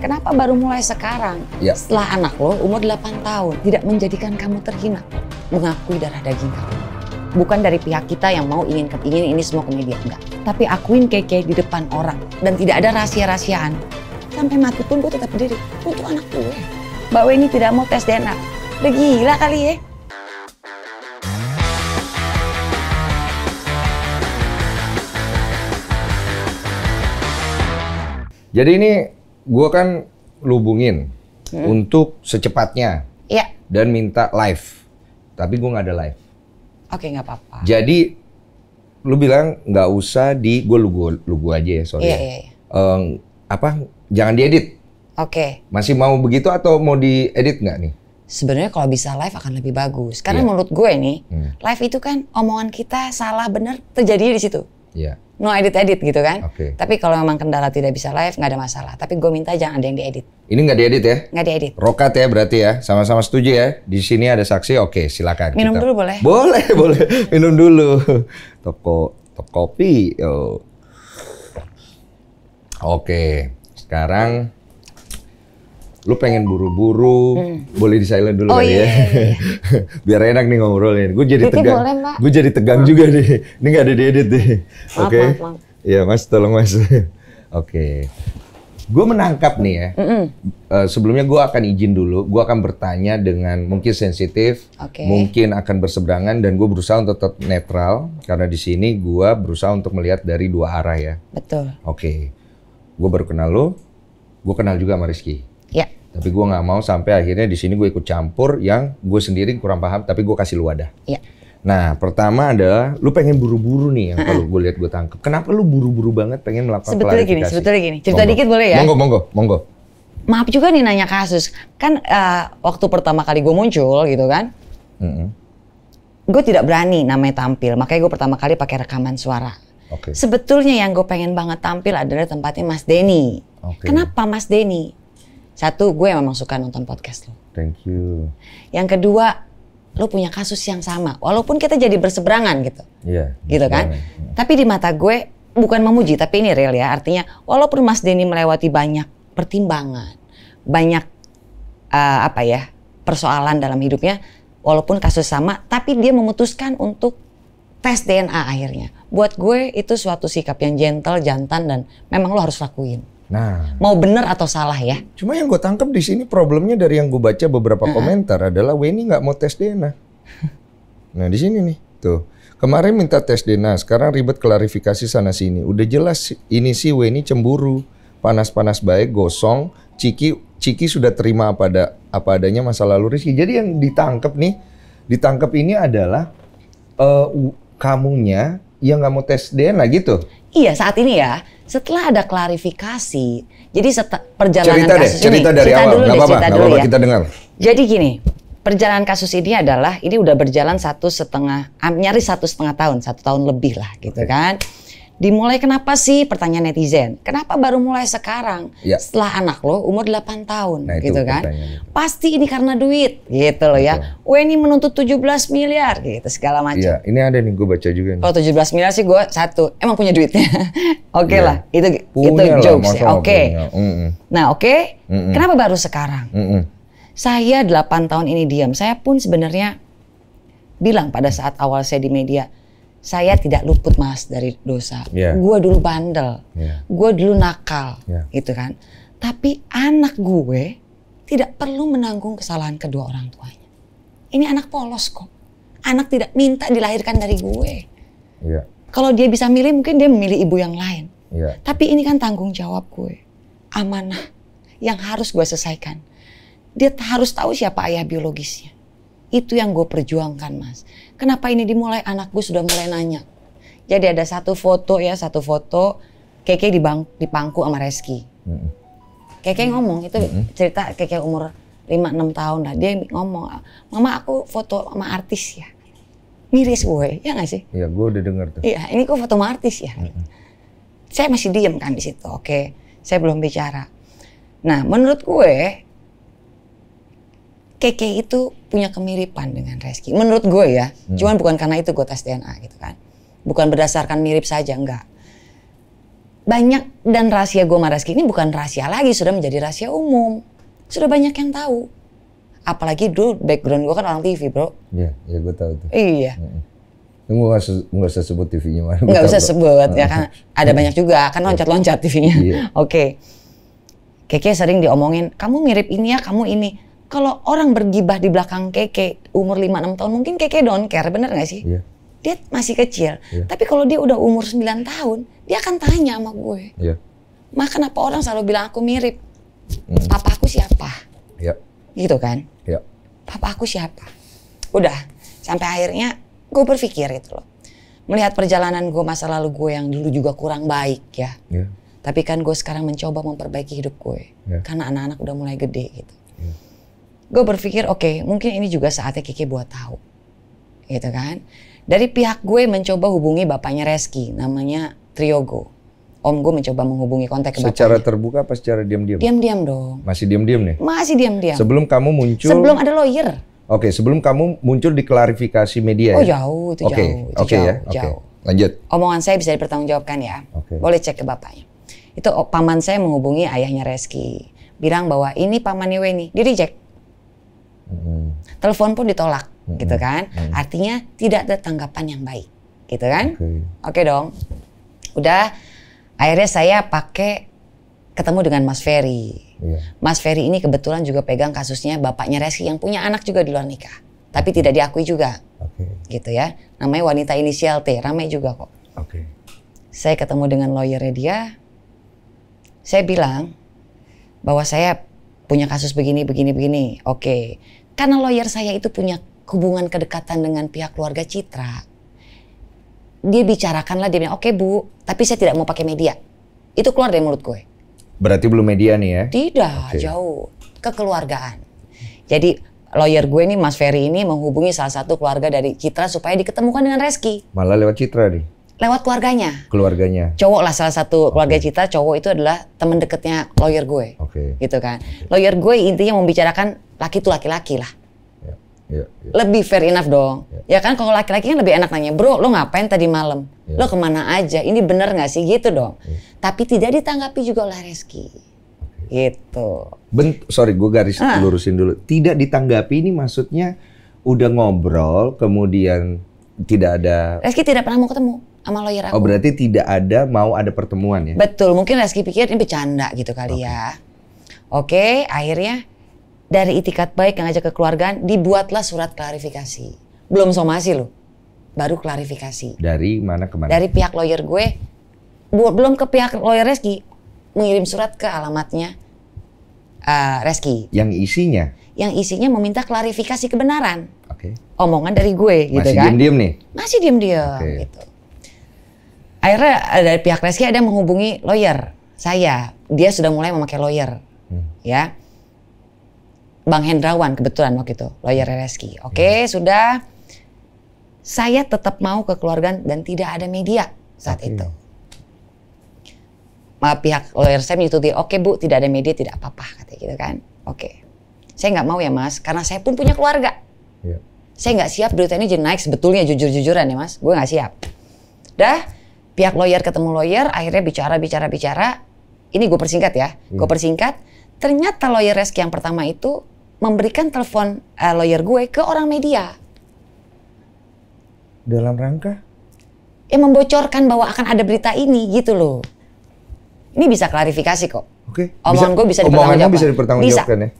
Kenapa baru mulai sekarang? Ya. Setelah anak lo umur 8 tahun tidak menjadikan kamu terhina, mengakui darah daging kamu. Bukan dari pihak kita yang mau ingin ingin ini semua ke media enggak. Tapi akuin keke di depan orang dan tidak ada rahasia-rahasiaan. Sampai mati pun gue tetap berdiri untuk anak gue. Mbak Weni tidak mau tes DNA. Udah gila kali ya. Jadi ini gue kan lubungin hmm. untuk secepatnya. Iya. Dan minta live, tapi gue nggak ada live. Oke, okay, nggak apa-apa. Jadi lu bilang nggak usah di gue lu gue aja ya sorry. Iya, Um, apa? Jangan diedit. Oke. Okay. Masih mau begitu atau mau diedit nggak nih? Sebenarnya kalau bisa live akan lebih bagus. Karena yeah. menurut gue nih, hmm. live itu kan omongan kita salah bener terjadi di situ. Yeah. No edit-edit gitu kan. Okay. Tapi kalau memang kendala tidak bisa live nggak ada masalah. Tapi gue minta jangan ada yang diedit. Ini nggak diedit ya? Nggak diedit. Rokat ya berarti ya. Sama-sama setuju ya. Di sini ada saksi. Oke, silakan. Minum kita. dulu boleh? Boleh, boleh. Minum dulu. Toko, toko kopi. Oh. Oke. Sekarang lu pengen buru-buru, hmm. boleh di silent dulu oh, kali iya, ya. Iya, iya. Biar enak nih ngobrolin. Gue jadi tegang. Gue jadi tegang juga hmm. nih. Ini gak ada diedit deh. Oke. Iya, Mas, tolong Mas. Oke. okay. Gue menangkap nih ya. Uh, sebelumnya gue akan izin dulu. Gue akan bertanya dengan mungkin sensitif, okay. mungkin akan berseberangan, dan gue berusaha untuk tetap netral karena di sini gue berusaha untuk melihat dari dua arah ya. Betul. Oke. Okay. Gue baru kenal lo. Gue kenal juga sama Rizky. Tapi gue nggak mau sampai akhirnya di sini gue ikut campur yang gue sendiri kurang paham, tapi gue kasih lu wadah. Iya. Nah, pertama adalah lu pengen buru-buru nih yang kalau gue lihat gue tangkap. Kenapa lu buru-buru banget pengen melakukan sebetulnya klarifikasi? Gini, sebetulnya gini, cerita monggo. dikit boleh ya? Monggo, monggo, monggo. Maaf juga nih nanya kasus. Kan uh, waktu pertama kali gue muncul gitu kan, mm -hmm. gue tidak berani namanya tampil. Makanya gue pertama kali pakai rekaman suara. Okay. Sebetulnya yang gue pengen banget tampil adalah tempatnya Mas Denny. Okay. Kenapa Mas Denny? Satu, gue emang suka nonton podcast lo. Thank you. Yang kedua, lo punya kasus yang sama. Walaupun kita jadi berseberangan gitu. Iya. Yeah, gitu kan? Yeah. Tapi di mata gue, bukan memuji, tapi ini real ya. Artinya, walaupun Mas Denny melewati banyak pertimbangan, banyak uh, apa ya persoalan dalam hidupnya, walaupun kasus sama, tapi dia memutuskan untuk tes DNA akhirnya. Buat gue itu suatu sikap yang gentle, jantan, dan memang lo harus lakuin. Nah, mau benar atau salah ya? Cuma yang gue tangkap di sini problemnya dari yang gue baca beberapa uh -huh. komentar adalah Weni nggak mau tes DNA. nah di sini nih, tuh kemarin minta tes DNA, sekarang ribet klarifikasi sana sini. Udah jelas ini si Weni cemburu, panas-panas baik, gosong, Ciki Ciki sudah terima apa ada apa adanya masa lalu Rizky. Jadi yang ditangkap nih, ditangkap ini adalah uh, kamunya yang nggak mau tes DNA gitu. Iya saat ini ya. Setelah ada klarifikasi, jadi perjalanan cerita kasus deh, ini cerita dari cerita awal, dulu gak apa-apa, apa-apa, ya. kita dengar. Jadi gini, perjalanan kasus ini adalah ini udah berjalan satu setengah, ah, nyaris satu setengah tahun, satu tahun lebih lah gitu kan dimulai kenapa sih pertanyaan netizen? Kenapa baru mulai sekarang? Ya. Setelah anak lo umur 8 tahun nah, gitu kan. Pasti ini karena duit gitu loh ya. Weni menuntut 17 miliar gitu segala macam. Iya, ini ada nih gue baca juga nih. Kalau 17 miliar sih gue satu. Emang punya duitnya. oke okay ya. lah, itu punya itu lah, jokes. Oke. Okay. Mm -mm. Nah, oke. Okay? Mm -mm. Kenapa baru sekarang? Mm -mm. Saya 8 tahun ini diam. Saya pun sebenarnya bilang pada saat awal saya di media, saya tidak luput mas dari dosa. Yeah. Gue dulu bandel, yeah. gue dulu nakal, yeah. gitu kan. Tapi anak gue tidak perlu menanggung kesalahan kedua orang tuanya. Ini anak polos kok. Anak tidak minta dilahirkan dari gue. Yeah. Kalau dia bisa milih, mungkin dia memilih ibu yang lain. Yeah. Tapi ini kan tanggung jawab gue, amanah yang harus gue selesaikan. Dia harus tahu siapa ayah biologisnya. Itu yang gue perjuangkan, mas kenapa ini dimulai? Anak gue sudah mulai nanya. Jadi ada satu foto ya, satu foto Keke di, bang, di pangku sama Reski. Keke ngomong, itu cerita Keke umur 5-6 tahun lah. Dia ngomong, mama aku foto sama artis ya. Miris gue, ya gak sih? Iya, gue udah denger tuh. Iya, ini kok foto sama artis ya. Saya masih diem kan di situ, oke. Saya belum bicara. Nah, menurut gue, Keke itu punya kemiripan dengan Reski. Menurut gue ya, hmm. cuman bukan karena itu gue tes DNA gitu kan. Bukan berdasarkan mirip saja, enggak. Banyak dan rahasia gue sama Reski ini bukan rahasia lagi, sudah menjadi rahasia umum. Sudah banyak yang tahu. Apalagi dulu background gue kan orang TV bro. Iya, iya gue tahu itu. Iya. gue gak, usah sebut TV-nya Gak usah sebut ya kan. Ada banyak juga kan loncat-loncat TV-nya. Iya. Oke. Okay. Keke sering diomongin, kamu mirip ini ya, kamu ini kalau orang bergibah di belakang keke umur 5-6 tahun mungkin keke don't care bener nggak sih yeah. dia masih kecil yeah. tapi kalau dia udah umur 9 tahun dia akan tanya sama gue yeah. ma kenapa orang selalu bilang aku mirip mm. papa aku siapa yeah. gitu kan yeah. papa aku siapa udah sampai akhirnya gue berpikir gitu loh melihat perjalanan gue masa lalu gue yang dulu juga kurang baik ya yeah. tapi kan gue sekarang mencoba memperbaiki hidup gue yeah. karena anak-anak udah mulai gede gitu gue berpikir oke okay, mungkin ini juga saatnya Kiki buat tahu gitu kan dari pihak gue mencoba hubungi bapaknya Reski namanya Triogo om gue mencoba menghubungi kontak ke secara bapaknya. terbuka apa secara diam-diam diam-diam dong masih diam-diam nih masih diam-diam sebelum kamu muncul sebelum ada lawyer oke okay, sebelum kamu muncul di klarifikasi media ya? oh ya? jauh itu okay. jauh oke okay, jauh, ya Okay. Jauh. lanjut omongan saya bisa dipertanggungjawabkan ya okay. boleh cek ke bapaknya itu paman saya menghubungi ayahnya Reski bilang bahwa ini paman Weni di reject Mm-hmm. telepon pun ditolak hmm. gitu kan hmm. artinya tidak ada tanggapan yang baik gitu kan oke okay. okay dong udah akhirnya saya pakai ketemu dengan Mas Ferry yeah. Mas Ferry ini kebetulan juga pegang kasusnya bapaknya Reski yang punya anak juga di luar nikah tapi tidak diakui juga okay. gitu ya namanya wanita inisial T ramai juga kok okay. saya ketemu dengan lawyernya dia saya bilang bahwa saya punya kasus begini begini begini oke karena lawyer saya itu punya hubungan kedekatan dengan pihak keluarga Citra. Dia bicarakanlah, dia bilang, oke okay, bu, tapi saya tidak mau pakai media. Itu keluar dari mulut gue. Berarti belum media nih ya? Tidak, okay. jauh. Kekeluargaan. Jadi lawyer gue nih Mas Ferry ini menghubungi salah satu keluarga dari Citra supaya diketemukan dengan Reski. Malah lewat Citra nih? lewat keluarganya. Keluarganya. Cowok lah salah satu okay. keluarga Cita, cowok itu adalah teman dekatnya lawyer gue. Oke. Okay. Gitu kan. Okay. Lawyer gue intinya membicarakan laki itu laki-laki lah. Yeah. Yeah. Ya. Lebih fair enough dong. Ya. ya kan kalau laki-laki kan lebih enak nanya, bro lo ngapain tadi malam? Ya. Lo kemana aja? Ini bener nggak sih? Gitu dong. Tapi tidak ditanggapi juga oleh Reski. Okay. Gitu. Bent, sorry gue garis ah. lurusin dulu. Tidak ditanggapi ini maksudnya udah ngobrol kemudian tidak ada. Reski tidak pernah mau ketemu sama lawyer aku. Oh berarti tidak ada mau ada pertemuan ya? Betul, mungkin Reski pikir ini bercanda gitu kali okay. ya. Oke, akhirnya dari itikat baik yang ngajak kekeluargaan dibuatlah surat klarifikasi. Belum somasi loh, baru klarifikasi. Dari mana kemana? Dari pihak lawyer gue, belum ke pihak lawyer Reski, mengirim surat ke alamatnya uh, Reski. Yang isinya? Yang isinya meminta klarifikasi kebenaran. Oke. Okay. Omongan dari gue gitu Masih kan. Masih diem-diem nih? Masih diem-diem okay. gitu akhirnya dari pihak Reski ada menghubungi lawyer saya. Dia sudah mulai memakai lawyer, hmm. ya. Bang Hendrawan kebetulan waktu itu lawyer Reski. Oke, okay, hmm. sudah. Saya tetap mau ke keluarga dan tidak ada media saat Tapi. itu. Pihak lawyer saya menyetujui, oke okay, bu, tidak ada media, tidak apa-apa, kata gitu kan. Oke, okay. saya nggak mau ya mas, karena saya pun punya keluarga. Yeah. Saya nggak siap berita ini jadi naik sebetulnya jujur-jujuran ya mas, gue nggak siap. Dah, pihak lawyer ketemu lawyer, akhirnya bicara bicara bicara. Ini gue persingkat ya, hmm. gue persingkat. Ternyata lawyer Reski yang pertama itu memberikan telepon uh, lawyer gue ke orang media. Dalam rangka? Ya membocorkan bahwa akan ada berita ini gitu loh. Ini bisa klarifikasi kok. Oke. Okay. Omongan gue bisa dipertanggungjawabkan. bisa dipertanggungjawabkan ya.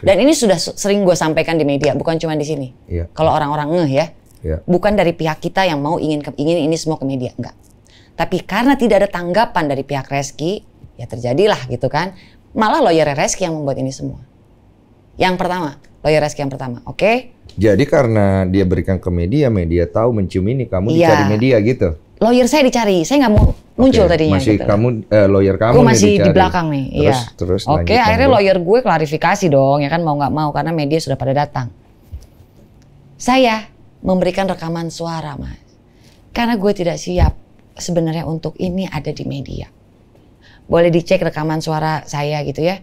Dan ini sudah sering gue sampaikan di media, bukan cuma di sini. Iya. Kalau orang-orang ngeh ya. Iya. Bukan dari pihak kita yang mau ingin ke, ingin ini semua ke media, enggak. Tapi karena tidak ada tanggapan dari pihak Reski, ya terjadilah gitu kan. Malah lawyer Reski yang membuat ini semua. Yang pertama, lawyer Reski yang pertama, oke? Okay? Jadi karena dia berikan ke media, media tahu mencium ini, kamu ya. dicari media gitu? Lawyer saya dicari, saya nggak mau muncul okay. tadinya. Masih gitu. kamu, eh, lawyer kamu Gue masih di belakang nih, terus, iya. Terus Oke, okay, akhirnya lawyer gue klarifikasi dong, ya kan mau nggak mau, karena media sudah pada datang. Saya memberikan rekaman suara, Mas. Karena gue tidak siap sebenarnya untuk ini ada di media. Boleh dicek rekaman suara saya gitu ya.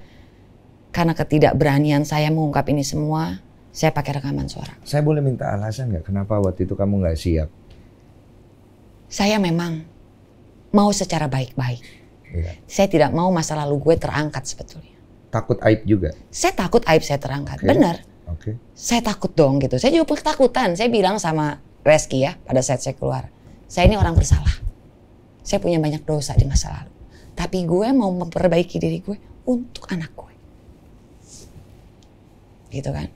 Karena ketidakberanian saya mengungkap ini semua, saya pakai rekaman suara. Saya boleh minta alasan nggak kenapa waktu itu kamu nggak siap? Saya memang mau secara baik-baik. Ya. Saya tidak mau masa lalu gue terangkat sebetulnya. Takut aib juga? Saya takut aib saya terangkat, okay. benar. Oke. Okay. Saya takut dong gitu. Saya juga ketakutan. Saya bilang sama Reski ya pada saat saya keluar. Saya ini orang bersalah saya punya banyak dosa di masa lalu. Tapi gue mau memperbaiki diri gue untuk anak gue. Gitu kan?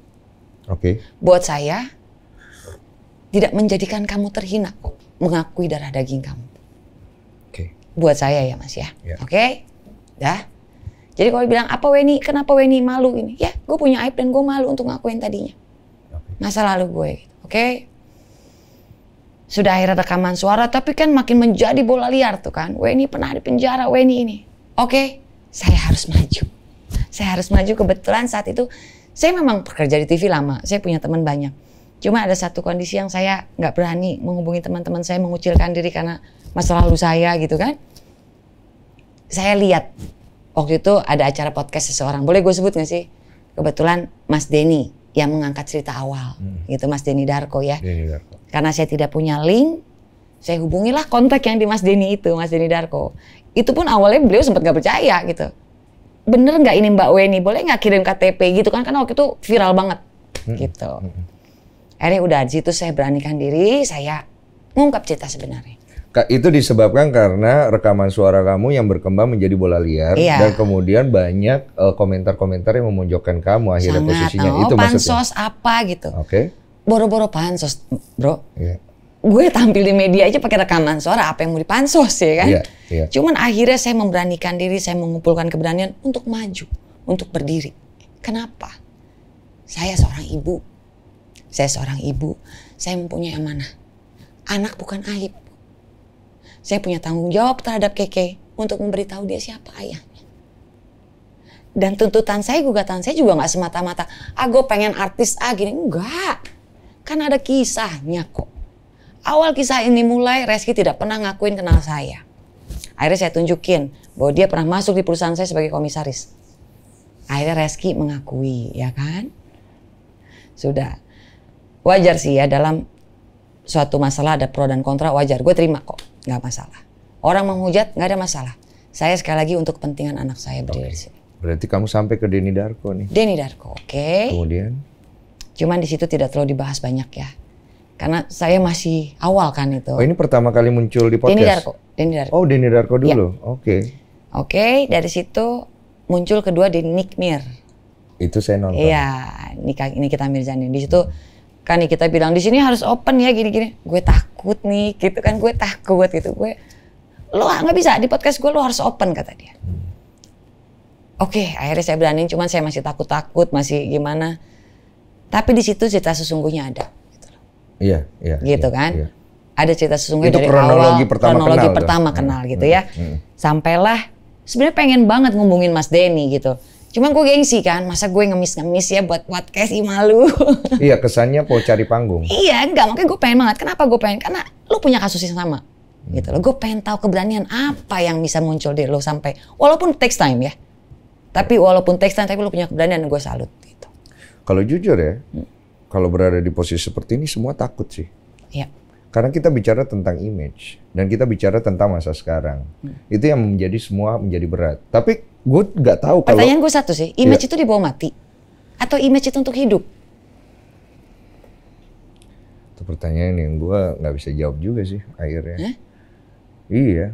Oke. Okay. Buat saya, tidak menjadikan kamu terhina mengakui darah daging kamu. Oke. Okay. Buat saya ya mas ya. Yeah. Oke? Okay? Dah. Jadi kalau bilang apa Weni, kenapa Weni malu ini? Ya, gue punya aib dan gue malu untuk ngakuin tadinya. Masa lalu gue. Gitu. Oke? Okay? sudah akhirnya rekaman suara tapi kan makin menjadi bola liar tuh kan. Weni pernah di penjara, Weni ini. Oke, okay, saya harus maju. Saya harus maju kebetulan saat itu saya memang bekerja di TV lama, saya punya teman banyak. Cuma ada satu kondisi yang saya nggak berani menghubungi teman-teman saya mengucilkan diri karena masa lalu saya gitu kan. Saya lihat waktu itu ada acara podcast seseorang. Boleh gue sebut gak sih? Kebetulan Mas Denny yang mengangkat cerita awal. Hmm. Gitu Mas Denny Darko ya. Denny Darko. Karena saya tidak punya link, saya hubungilah kontak yang di Mas Denny itu, Mas Denny Darko. Itu pun awalnya beliau sempat nggak percaya gitu. Bener nggak ini Mbak Weni, boleh nggak kirim KTP gitu kan? Karena waktu itu viral banget hmm. gitu. Hmm. Akhirnya udah di situ saya beranikan diri, saya mengungkap cerita sebenarnya. Itu disebabkan karena rekaman suara kamu yang berkembang menjadi bola liar iya. dan kemudian banyak eh, komentar-komentar uh, yang memojokkan kamu akhirnya Sangat, posisinya oh, itu pansos maksudnya. apa gitu. Oke. Okay boro-boro pansos, bro. Yeah. Gue tampil di media aja pakai rekaman suara, apa yang mau dipansos ya kan? Yeah, yeah. Cuman akhirnya saya memberanikan diri, saya mengumpulkan keberanian untuk maju, untuk berdiri. Kenapa? Saya seorang ibu. Saya seorang ibu, saya mempunyai amanah. Anak bukan aib. Saya punya tanggung jawab terhadap Keke untuk memberitahu dia siapa ayahnya. Dan tuntutan saya, gugatan saya juga nggak semata-mata, ah gue pengen artis ah gini. Enggak Kan ada kisahnya kok. Awal kisah ini mulai, Reski tidak pernah ngakuin kenal saya. Akhirnya saya tunjukin bahwa dia pernah masuk di perusahaan saya sebagai komisaris. Akhirnya Reski mengakui, ya kan? Sudah. Wajar sih ya dalam suatu masalah ada pro dan kontra, wajar. Gue terima kok, nggak masalah. Orang menghujat, nggak ada masalah. Saya sekali lagi untuk kepentingan anak saya berdiri okay. Berarti kamu sampai ke Denny Darko nih? Denny Darko, oke. Okay. Kemudian? Cuman di situ tidak terlalu dibahas banyak ya. Karena saya masih awal kan itu. Oh, ini pertama kali muncul di podcast. Denny Darko. Denny Darko. Oh, Denny Darko iya. dulu. Oke. Ya. Oke, okay. okay, dari situ muncul kedua di Nick Mir. Itu saya nonton. Iya, ini kita Mirzani. Di situ hmm. kan kita bilang di sini harus open ya gini-gini. Gue takut nih, gitu kan gue takut gitu. Gue lo ah, nggak bisa di podcast gue lo harus open kata dia. Hmm. Oke, okay, akhirnya saya berani, cuman saya masih takut-takut, masih gimana. Tapi di situ cerita sesungguhnya ada. Gitu iya, iya. Gitu iya, kan? Iya. Ada cerita sesungguhnya itu dari kronologi awal, pertama kronologi hmm, kenal pertama hmm, kenal gitu ya. hmm, ya. Hmm. Sampailah sebenarnya pengen banget ngumbungin Mas Denny gitu. Cuman gue gengsi kan, masa gue ngemis-ngemis ya buat podcast malu. iya, kesannya mau cari panggung. iya, enggak. Makanya gue pengen banget. Kenapa gue pengen? Karena lu punya kasus yang sama. Hmm. Gitu loh. Gue pengen tahu keberanian apa yang bisa muncul di lo sampai, walaupun text time ya. Tapi walaupun text time, tapi lu punya keberanian, gue salut. Kalau jujur ya, kalau berada di posisi seperti ini semua takut sih. Ya. Karena kita bicara tentang image dan kita bicara tentang masa sekarang, hmm. itu yang menjadi semua menjadi berat. Tapi gue nggak tahu kalau. Pertanyaan gue satu sih, image ya. itu dibawa mati atau image itu untuk hidup? Itu pertanyaan yang gue nggak bisa jawab juga sih akhirnya. Hah? Iya,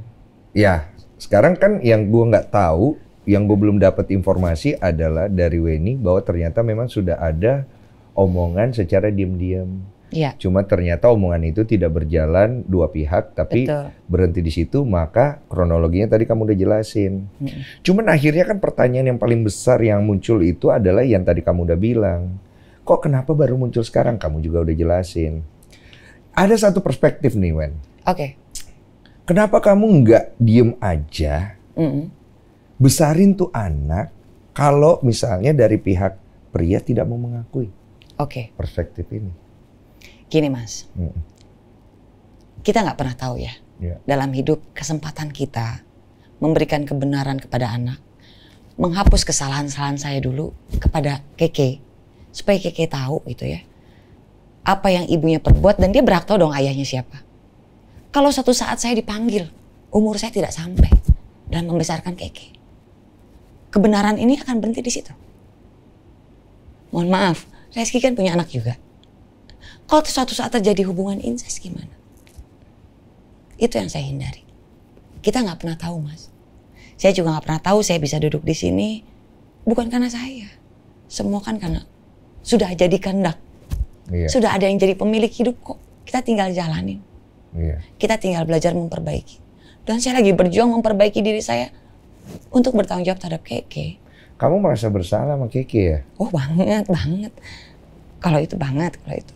ya sekarang kan yang gue nggak tahu yang gue belum dapat informasi adalah dari Weni bahwa ternyata memang sudah ada omongan secara diam-diam. Ya. Cuma ternyata omongan itu tidak berjalan dua pihak, tapi Betul. berhenti di situ. Maka kronologinya tadi kamu udah jelasin. Hmm. Cuman akhirnya kan pertanyaan yang paling besar yang muncul itu adalah yang tadi kamu udah bilang. Kok kenapa baru muncul sekarang? Kamu juga udah jelasin. Ada satu perspektif nih, Wen. Oke. Okay. Kenapa kamu nggak diem aja? Mm -hmm besarin tuh anak kalau misalnya dari pihak pria tidak mau mengakui. Oke. Okay. Perspektif ini. Gini mas, hmm. kita nggak pernah tahu ya yeah. dalam hidup kesempatan kita memberikan kebenaran kepada anak, menghapus kesalahan-kesalahan saya dulu kepada keke supaya keke tahu gitu ya apa yang ibunya perbuat dan dia berhak tahu dong ayahnya siapa. Kalau satu saat saya dipanggil, umur saya tidak sampai dalam membesarkan keke kebenaran ini akan berhenti di situ. Mohon maaf, Reski kan punya anak juga. Kalau suatu saat terjadi hubungan incest gimana? Itu yang saya hindari. Kita nggak pernah tahu, Mas. Saya juga nggak pernah tahu saya bisa duduk di sini. Bukan karena saya. Semua kan karena sudah jadi kandak. Iya. Sudah ada yang jadi pemilik hidup kok. Kita tinggal jalanin. Iya. Kita tinggal belajar memperbaiki. Dan saya lagi berjuang memperbaiki diri saya untuk bertanggung jawab terhadap Keke. Kamu merasa bersalah sama Keke ya? Oh banget, banget. Kalau itu banget, kalau itu.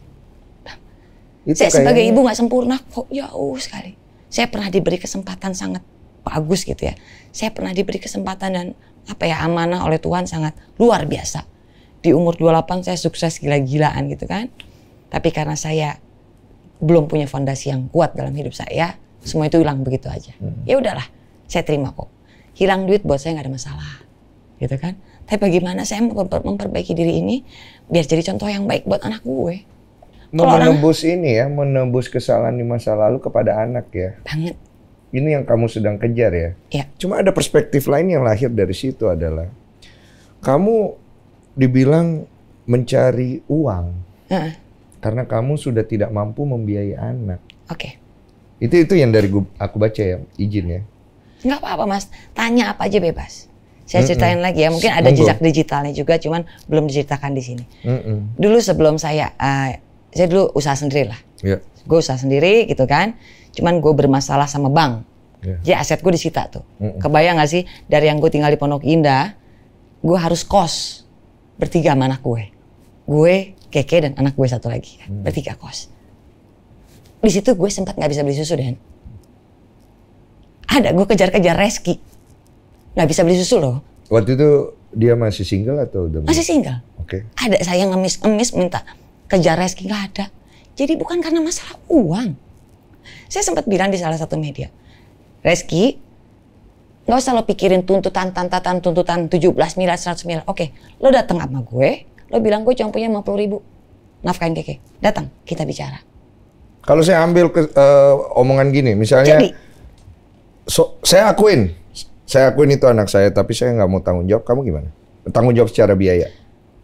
itu saya kayaknya... sebagai ibu nggak sempurna kok, jauh sekali. Saya pernah diberi kesempatan sangat bagus gitu ya. Saya pernah diberi kesempatan dan apa ya amanah oleh Tuhan sangat luar biasa. Di umur 28 saya sukses gila-gilaan gitu kan. Tapi karena saya belum punya fondasi yang kuat dalam hidup saya, semua itu hilang begitu aja. Hmm. Ya udahlah, saya terima kok hilang duit buat saya nggak ada masalah gitu kan tapi bagaimana saya memper memperbaiki diri ini biar jadi contoh yang baik buat anak gue Mau menebus orang, ini ya menebus kesalahan di masa lalu kepada anak ya banget ini yang kamu sedang kejar ya. ya. Cuma ada perspektif lain yang lahir dari situ adalah kamu dibilang mencari uang uh -uh. karena kamu sudah tidak mampu membiayai anak. Oke. Okay. Itu itu yang dari aku baca ya, izin ya. Nggak apa-apa mas, tanya apa aja bebas. Saya ceritain mm -mm. lagi ya, mungkin ada jejak digitalnya juga, cuman belum diceritakan di sini. Mm -mm. Dulu sebelum saya, uh, saya dulu usaha sendiri lah. Yeah. Gue usaha sendiri gitu kan, cuman gue bermasalah sama bank. Yeah. Jadi aset gue disita tuh. Mm -mm. Kebayang gak sih, dari yang gue tinggal di Pondok Indah, gue harus kos bertiga sama anak gue. Gue, Keke, dan anak gue satu lagi. Mm. Bertiga kos. Di situ gue sempat nggak bisa beli susu, Dan. Ada, gue kejar-kejar reski. Gak bisa beli susu loh. Waktu itu dia masih single atau udah Masih single. Oke. Okay. Ada saya ngemis-ngemis minta kejar reski nggak ada. Jadi bukan karena masalah uang. Saya sempat bilang di salah satu media, Reski, nggak usah lo pikirin tuntutan, tantatan, tuntutan 17 miliar, 100 miliar. Oke, lo datang sama gue, lo bilang gue cuma punya 50 ribu. Nafkain keke. Datang, kita bicara. Kalau saya ambil ke, uh, omongan gini, misalnya Jadi, so, saya akuin, saya akuin itu anak saya, tapi saya nggak mau tanggung jawab. Kamu gimana? Tanggung jawab secara biaya?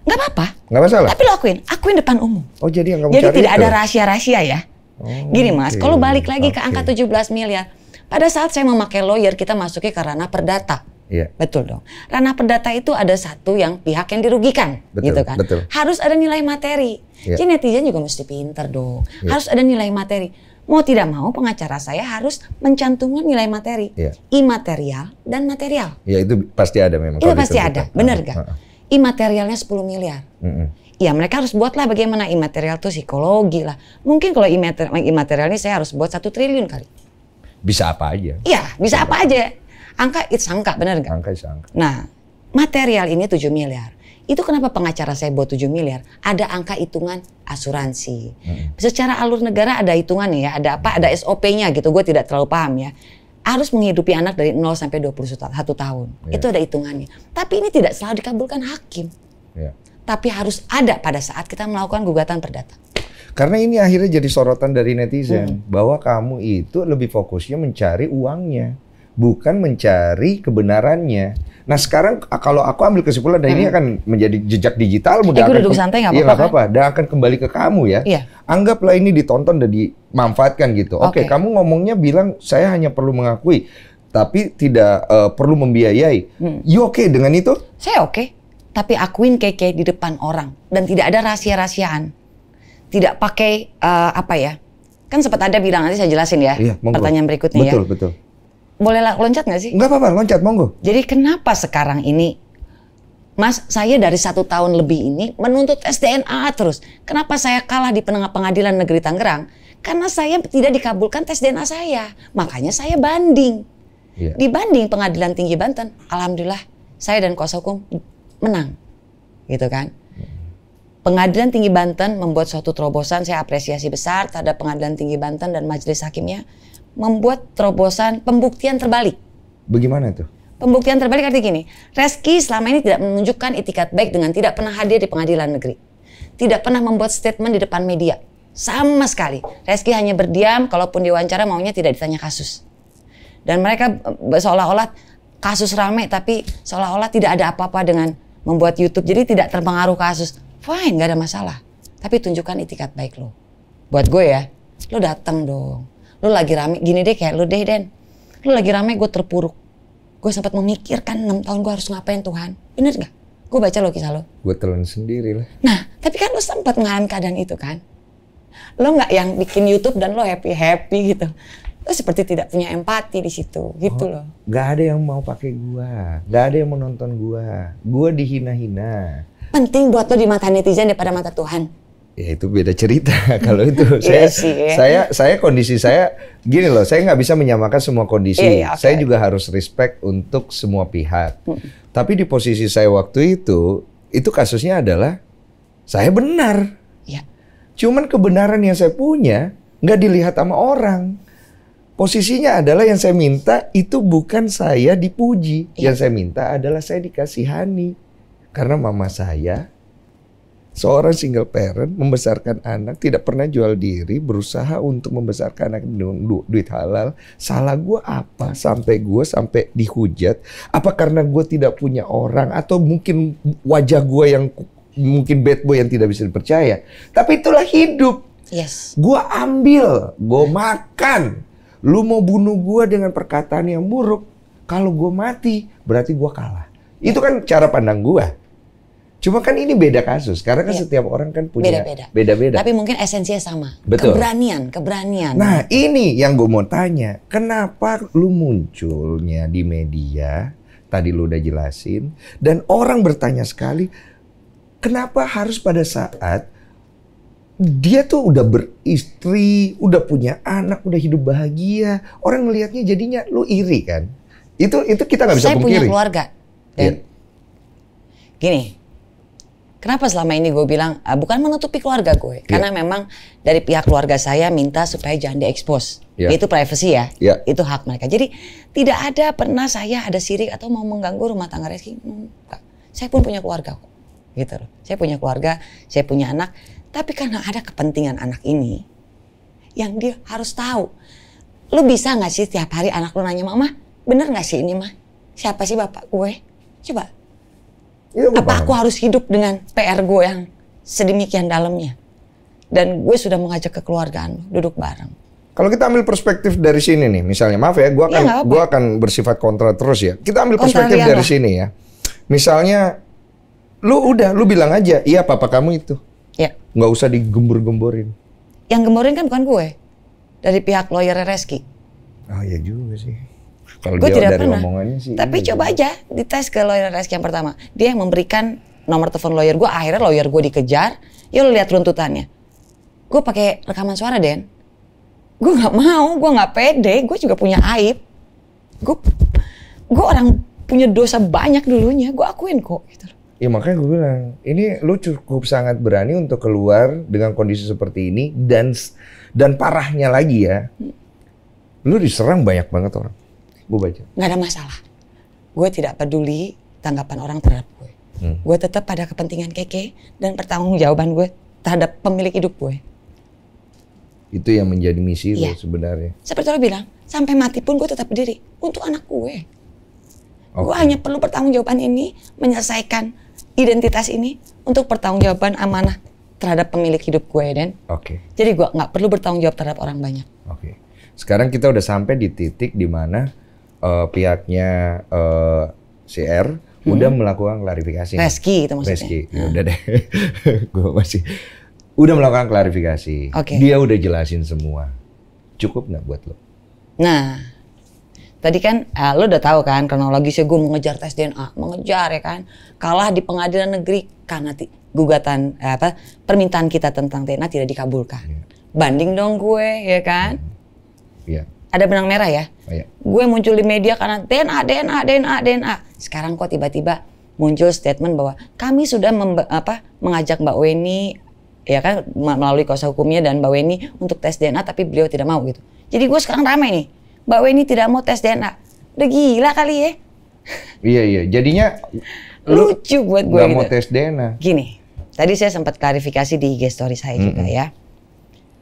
Nggak apa-apa. Nggak masalah. Tapi lo akuin, akuin depan umum. Oh jadi yang kamu jadi tidak itu? ada rahasia-rahasia ya. Oh, Gini mas, okay. kalau balik lagi okay. ke angka 17 miliar, pada saat saya memakai lawyer kita masuknya ke ranah perdata. Iya. Betul dong. Ranah perdata itu ada satu yang pihak yang dirugikan, betul, gitu kan. Betul. Harus ada nilai materi. Yeah. Jadi netizen juga mesti pinter dong. Yeah. Harus ada nilai materi mau tidak mau pengacara saya harus mencantumkan nilai materi, yeah. imaterial dan material. Ya itu pasti ada memang. Itu pasti ada, Bener ah, gak? uh ah, ah. Imaterialnya 10 miliar. uh Ya mereka harus buatlah bagaimana imaterial itu psikologi lah. Mungkin kalau imaterial ini saya harus buat satu triliun kali. Bisa apa aja. Iya, bisa apa aja. Angka itu eh, angka, benar gak? Angka itu angka. Nah, material ini 7 miliar. Itu kenapa pengacara saya buat 7 miliar? Ada angka hitungan asuransi. Hmm. Secara alur negara ada hitungan ya, ada apa, ada SOP-nya gitu. Gue tidak terlalu paham ya. Harus menghidupi anak dari 0 sampai 21 tahun. Yeah. Itu ada hitungannya. Tapi ini tidak selalu dikabulkan hakim. Yeah. Tapi harus ada pada saat kita melakukan gugatan perdata. Karena ini akhirnya jadi sorotan dari netizen hmm. bahwa kamu itu lebih fokusnya mencari uangnya, bukan mencari kebenarannya Nah sekarang kalau aku ambil kesimpulan, dan nah, hmm. ini akan menjadi jejak digital, mudah eh, duduk santai nggak iya, apa-apa. Iya kan? dan akan kembali ke kamu ya. Iya. Anggaplah ini ditonton dan dimanfaatkan gitu. Oke, okay. okay, kamu ngomongnya bilang saya hanya perlu mengakui, tapi tidak uh, perlu membiayai. Hmm. You oke okay dengan itu? Saya oke, okay. tapi akuin keke di depan orang dan tidak ada rahasia-rahasiaan, tidak pakai uh, apa ya? Kan sempat ada bilang nanti saya jelasin ya iya, pertanyaan berikutnya betul, ya. Betul betul boleh loncat nggak sih? Nggak apa-apa, loncat monggo. Jadi kenapa sekarang ini, Mas, saya dari satu tahun lebih ini menuntut SDNA terus. Kenapa saya kalah di pengadilan negeri Tangerang? Karena saya tidak dikabulkan tes DNA saya. Makanya saya banding. Yeah. Dibanding pengadilan tinggi Banten, alhamdulillah saya dan kuasa hukum menang. Gitu kan? Pengadilan Tinggi Banten membuat suatu terobosan saya apresiasi besar terhadap Pengadilan Tinggi Banten dan majelis hakimnya membuat terobosan pembuktian terbalik. Bagaimana itu? Pembuktian terbalik artinya gini, Reski selama ini tidak menunjukkan itikat baik dengan tidak pernah hadir di pengadilan negeri. Tidak pernah membuat statement di depan media. Sama sekali. Reski hanya berdiam, kalaupun diwawancara maunya tidak ditanya kasus. Dan mereka eh, seolah-olah kasus rame tapi seolah-olah tidak ada apa-apa dengan membuat YouTube. Jadi tidak terpengaruh kasus. Fine, gak ada masalah. Tapi tunjukkan itikat baik lo. Buat gue ya, lo datang dong lu lagi rame gini deh kayak lu deh Den lu lagi rame gue terpuruk gue sempat memikirkan 6 tahun gue harus ngapain Tuhan bener gak? gue baca lo kisah lo gue telan sendiri lah nah tapi kan lu sempat mengalami keadaan itu kan lo nggak yang bikin YouTube dan lo happy happy gitu lo seperti tidak punya empati di situ gitu oh, loh nggak ada yang mau pakai gua nggak ada yang mau nonton gua gua dihina-hina penting buat lo di mata netizen daripada mata Tuhan ya itu beda cerita kalau itu iya saya saya saya kondisi saya gini loh saya nggak bisa menyamakan semua kondisi iya, iya, okay. saya juga harus respect untuk semua pihak hmm. tapi di posisi saya waktu itu itu kasusnya adalah saya benar ya. cuman kebenaran yang saya punya nggak dilihat sama orang posisinya adalah yang saya minta itu bukan saya dipuji yeah. yang saya minta adalah saya dikasihani karena mama saya seorang single parent membesarkan anak tidak pernah jual diri berusaha untuk membesarkan anak dengan du duit halal salah gue apa sampai gue sampai dihujat apa karena gue tidak punya orang atau mungkin wajah gue yang mungkin bad boy yang tidak bisa dipercaya tapi itulah hidup yes gue ambil gue makan lu mau bunuh gue dengan perkataan yang buruk kalau gue mati berarti gue kalah itu kan cara pandang gue Cuma kan ini beda kasus karena kan iya. setiap orang kan punya beda-beda. Tapi mungkin esensinya sama. Betul. Keberanian, keberanian. Nah, ini yang gue mau tanya. Kenapa lu munculnya di media? Tadi lu udah jelasin dan orang bertanya sekali, kenapa harus pada saat dia tuh udah beristri, udah punya anak, udah hidup bahagia. Orang melihatnya jadinya lu iri kan? Itu itu kita nggak bisa Saya pungkiri. Saya punya keluarga. Iya. Dan yeah. Gini, Kenapa selama ini gue bilang uh, bukan menutupi keluarga gue, yeah. karena memang dari pihak keluarga saya minta supaya jangan diekspos. Yeah. Itu privacy ya, yeah. itu hak mereka. Jadi tidak ada pernah saya ada sirik atau mau mengganggu rumah tangga Reski. Enggak. Saya pun punya keluarga gitu loh. Saya punya keluarga, saya punya anak. Tapi karena ada kepentingan anak ini, yang dia harus tahu. Lu bisa nggak sih setiap hari anak lu nanya mama, bener nggak sih ini mah? Siapa sih bapak gue? Coba Ya, apa paham. aku harus hidup dengan PR gue yang sedemikian dalamnya? Dan gue sudah mengajak kekeluargaan duduk bareng. Kalau kita ambil perspektif dari sini nih, misalnya maaf ya, gue iya, akan ya, gue akan bersifat kontra terus ya. Kita ambil perspektif dari lah. sini ya. Misalnya, lu udah, lu bilang aja, iya papa kamu itu. Ya. Nggak usah digembur-gemburin. Yang gemburin kan bukan gue, dari pihak lawyer Reski. Oh iya juga sih. Kalau gue dia tidak dari pernah. Omongannya sih, Tapi coba gitu. aja dites ke lawyer rescue yang pertama. Dia yang memberikan nomor telepon lawyer gue. Akhirnya lawyer gue dikejar. Ya lo lihat runtutannya. Gue pakai rekaman suara Den. Gue nggak mau. Gue nggak pede. Gue juga punya aib. Gue orang punya dosa banyak dulunya. Gue akuin kok. Gitu. Ya makanya gue bilang, ini lu cukup sangat berani untuk keluar dengan kondisi seperti ini dan dan parahnya lagi ya. Lu diserang banyak banget orang. Gue baca Nggak ada masalah. Gue tidak peduli tanggapan orang terhadap gue. Hmm. Gue tetap pada kepentingan keke dan pertanggungjawaban gue terhadap pemilik hidup gue. Itu yang menjadi misi ya. lo iya. sebenarnya. Seperti lo bilang, sampai mati pun gue tetap berdiri untuk anak gue. Okay. Gue hanya perlu pertanggungjawaban ini menyelesaikan identitas ini untuk pertanggungjawaban amanah terhadap pemilik hidup gue dan. Oke. Okay. Jadi gue nggak perlu bertanggung jawab terhadap orang banyak. Oke. Okay. Sekarang kita udah sampai di titik dimana uh, pihaknya uh, eh, CR hmm. udah melakukan klarifikasi. Reski itu maksudnya. Reski, hmm. udah deh. gue masih udah melakukan klarifikasi. Okay. Dia udah jelasin semua. Cukup nggak buat lo? Nah, tadi kan eh, lo udah tahu kan kronologisnya gue mengejar tes DNA, mengejar ya kan, kalah di pengadilan negeri karena gugatan eh, apa permintaan kita tentang DNA tidak dikabulkan. Yeah. Banding dong gue ya kan? Iya. Yeah ada benang merah ya. Oh, iya. Gue muncul di media karena DNA, DNA, DNA, DNA. Sekarang kok tiba-tiba muncul statement bahwa kami sudah apa mengajak Mbak Weni ya kan melalui kuasa hukumnya dan Mbak Weni untuk tes DNA tapi beliau tidak mau gitu. Jadi gue sekarang ramai nih. Mbak Weni tidak mau tes DNA. Udah gila kali ya. Iya iya. Jadinya lucu buat gue gitu. mau tes DNA. Gini. Tadi saya sempat klarifikasi di IG story saya mm hmm juga ya.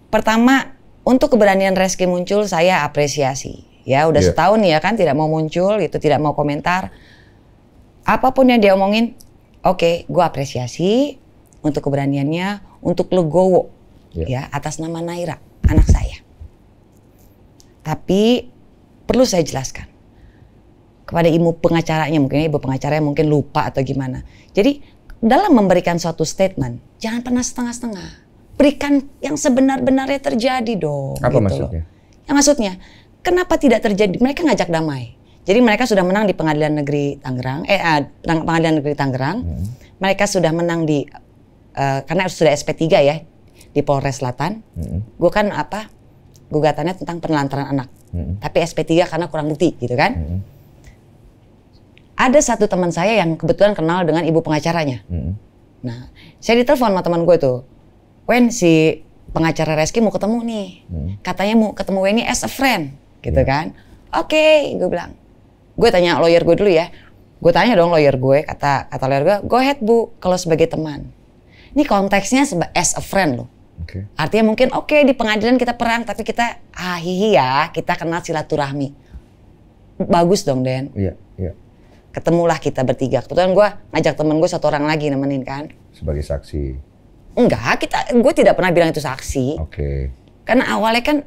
Pertama untuk keberanian Reski muncul saya apresiasi. Ya udah yeah. setahun ya kan tidak mau muncul itu tidak mau komentar. Apapun yang dia omongin, oke, okay, gue apresiasi untuk keberaniannya, untuk legowo yeah. ya atas nama Naira, anak saya. Tapi perlu saya jelaskan kepada ibu pengacaranya mungkin ibu pengacaranya mungkin lupa atau gimana. Jadi dalam memberikan suatu statement jangan pernah setengah-setengah berikan yang sebenar-benarnya terjadi dong. Apa gitu maksudnya? Loh. Ya maksudnya, kenapa tidak terjadi? Mereka ngajak damai. Jadi mereka sudah menang di Pengadilan Negeri Tangerang, eh ah, Pengadilan Negeri Tangerang. Hmm. Mereka sudah menang di uh, karena sudah SP3 ya di Polres Selatan. Hmm. Gue kan apa? Gugatannya tentang penelantaran anak. Hmm. Tapi SP3 karena kurang bukti gitu kan. Hmm. Ada satu teman saya yang kebetulan kenal dengan ibu pengacaranya. Hmm. Nah, saya ditelepon sama teman gue tuh Wen si pengacara Reski mau ketemu nih. Hmm. Katanya mau ketemu Weni as a friend, gitu yeah. kan. Oke, okay, gue bilang. Gue tanya lawyer gue dulu ya. Gue tanya dong lawyer gue, kata kata lawyer gue, go ahead bu, kalau sebagai teman. Ini konteksnya as a friend loh. Okay. Artinya mungkin oke okay, di pengadilan kita perang, tapi kita ah hihi ya, kita kenal silaturahmi. Bagus dong Den. Iya, yeah, iya. Yeah. Ketemulah kita bertiga. Kebetulan gue ngajak temen gue satu orang lagi nemenin kan. Sebagai saksi. Enggak, kita gue tidak pernah bilang itu saksi. Oke. Okay. Karena awalnya kan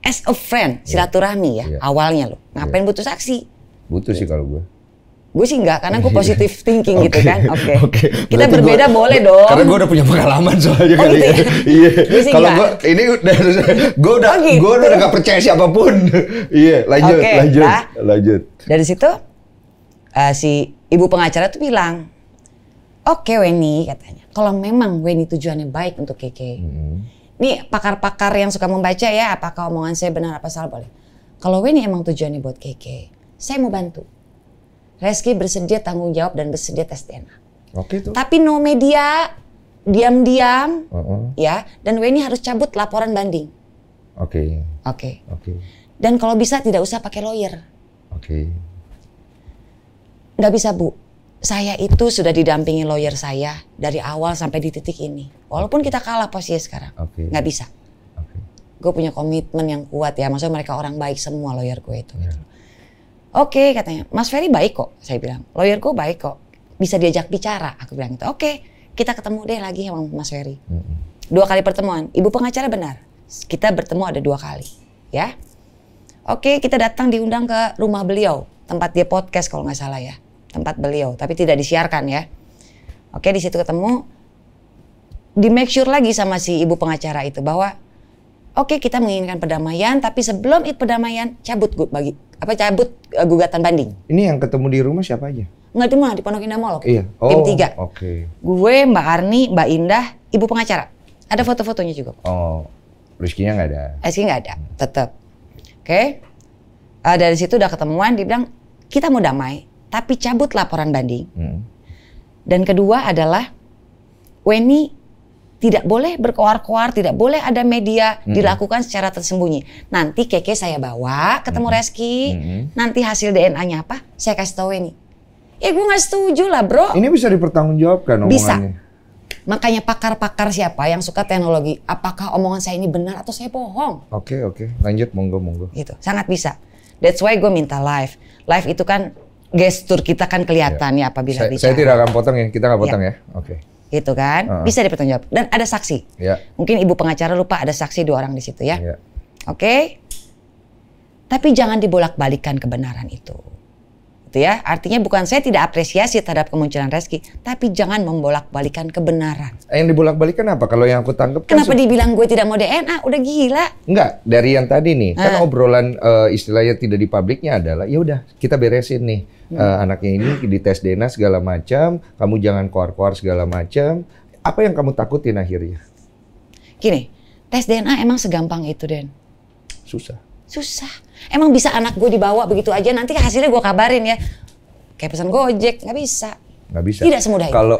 as a friend ya. silaturahmi ya yeah. awalnya lo, ya. Ngapain yeah. butuh saksi? Butuh sih kalau gue. Gue sih enggak karena gue iya. positif thinking okay. gitu kan. Oke. Okay. okay. Kita Berarti berbeda gua, boleh dong. Karena gue udah punya pengalaman soalnya oh, kali ya. gitu ya. Iya. kalau gue ini udah gue udah oh, gitu. gue udah gak percaya siapapun. iya, yeah, lanjut okay, lanjut nah, lanjut. Dari situ uh, si ibu pengacara tuh bilang, "Oke, okay, Weni," katanya kalau memang gue ini tujuannya baik untuk Keke. Hmm. Nih pakar-pakar yang suka membaca ya, apakah omongan saya benar apa salah boleh. Kalau gue emang tujuannya buat KK, saya mau bantu. Reski bersedia tanggung jawab dan bersedia tes DNA. Oke itu. Tapi no media, diam-diam, uh -uh. ya. Dan Weni harus cabut laporan banding. Oke. Okay. Oke. Okay. Oke. Okay. Dan kalau bisa tidak usah pakai lawyer. Oke. Okay. Gak bisa bu saya itu sudah didampingi lawyer saya dari awal sampai di titik ini. Walaupun kita kalah posisi sekarang, okay. nggak bisa. Okay. Gue punya komitmen yang kuat ya. Maksudnya mereka orang baik semua lawyer gue itu. Gitu. Yeah. Oke okay, katanya, Mas Ferry baik kok. Saya bilang, lawyer gue baik kok. Bisa diajak bicara. Aku bilang itu. Oke, okay, kita ketemu deh lagi sama Mas Ferry. Mm -hmm. Dua kali pertemuan. Ibu pengacara benar. Kita bertemu ada dua kali, ya. Oke, okay, kita datang diundang ke rumah beliau, tempat dia podcast kalau nggak salah ya tempat beliau, tapi tidak disiarkan ya. Oke, di situ ketemu di make sure lagi sama si ibu pengacara itu bahwa oke okay, kita menginginkan perdamaian tapi sebelum itu perdamaian cabut gu, bagi apa cabut uh, gugatan banding. Ini yang ketemu di rumah siapa aja? Enggak cuma di Pondok Indah Mall. Iya. Oh, tim 3. Oke. Okay. Gue, Mbak Arni, Mbak Indah, ibu pengacara. Ada foto-fotonya juga. Oh. Rizkinya nggak ada. Rizky nggak ada, tetap. Oke. Okay. Uh, eh, dari situ udah ketemuan, dia bilang kita mau damai tapi cabut laporan banding. Hmm. Dan kedua adalah Weni tidak boleh berkoar-koar, tidak boleh ada media hmm. dilakukan secara tersembunyi. Nanti keke saya bawa ketemu hmm. Reski, hmm. nanti hasil DNA-nya apa? Saya kasih tahu Weni. Ya gue nggak setuju lah bro. Ini bisa dipertanggungjawabkan omongannya. Bisa. Makanya pakar-pakar siapa yang suka teknologi, apakah omongan saya ini benar atau saya bohong? Oke okay, oke, okay. lanjut monggo monggo. Itu sangat bisa. That's why gue minta live. Live itu kan gestur kita kan kelihatan ya, ya apabila saya, Saya tidak akan potong ya, kita nggak iya. potong ya. ya. Oke. Okay. Gitu kan? Uh -huh. Bisa dipertanggungjawab. Dan ada saksi. Ya. Mungkin ibu pengacara lupa ada saksi dua orang di situ ya. ya. Oke. Okay? Tapi jangan dibolak-balikan kebenaran itu. Gitu ya. Artinya bukan saya tidak apresiasi terhadap kemunculan Reski, tapi jangan membolak-balikan kebenaran. Yang dibolak-balikan apa? Kalau yang aku tangkap kan Kenapa dibilang gue tidak mau DNA? Udah gila. Enggak, dari yang tadi nih. Uh. Kan obrolan uh, istilahnya tidak di publiknya adalah ya udah, kita beresin nih hmm. uh, anaknya ini tes DNA segala macam, kamu jangan keluar-keluar segala macam. Apa yang kamu takutin akhirnya? Gini, tes DNA emang segampang itu, Den? Susah. Susah. Emang bisa anak gue dibawa begitu aja, nanti hasilnya gue kabarin ya. Kayak pesan Gojek, nggak bisa. Nggak bisa. Tidak semudah itu. Kalau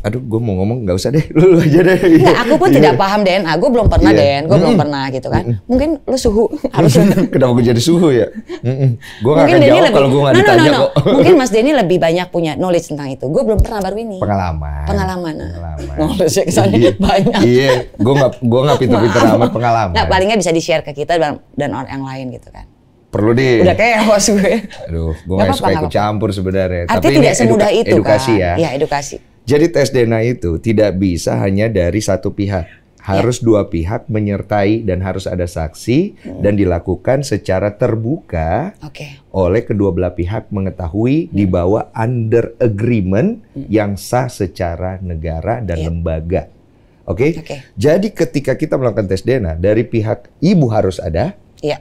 aduh gue mau ngomong nggak usah deh lu, aja deh Nggak, aku pun tidak iya. paham DNA gue belum pernah yeah. DNA gue mm. belum pernah gitu kan mm. mungkin lu suhu harus kenapa gue jadi suhu ya mm gue nggak akan Denny jawab kalau gue nggak no, ditanya no, no, no. kok mungkin Mas Denny lebih banyak punya knowledge tentang itu gue belum pernah baru ini pengalaman pengalaman pengalaman knowledge ya kesannya iya. banyak iya gue nggak gue nggak pinter-pinter amat pengalaman nah palingnya bisa di share ke kita dan, dan orang yang lain gitu kan perlu deh. Udah kayak bos gue. Aduh, gue gak, suka ikut campur sebenarnya. Artinya Tapi tidak semudah eduka itu edukasi kan. ya. Ya edukasi. Jadi tes DNA itu tidak bisa hanya dari satu pihak. Harus ya. dua pihak menyertai dan harus ada saksi hmm. dan dilakukan secara terbuka okay. oleh kedua belah pihak mengetahui hmm. di bawah under agreement hmm. yang sah secara negara dan ya. lembaga. Oke? Okay? Okay. Jadi ketika kita melakukan tes DNA dari pihak ibu harus ada. Iya.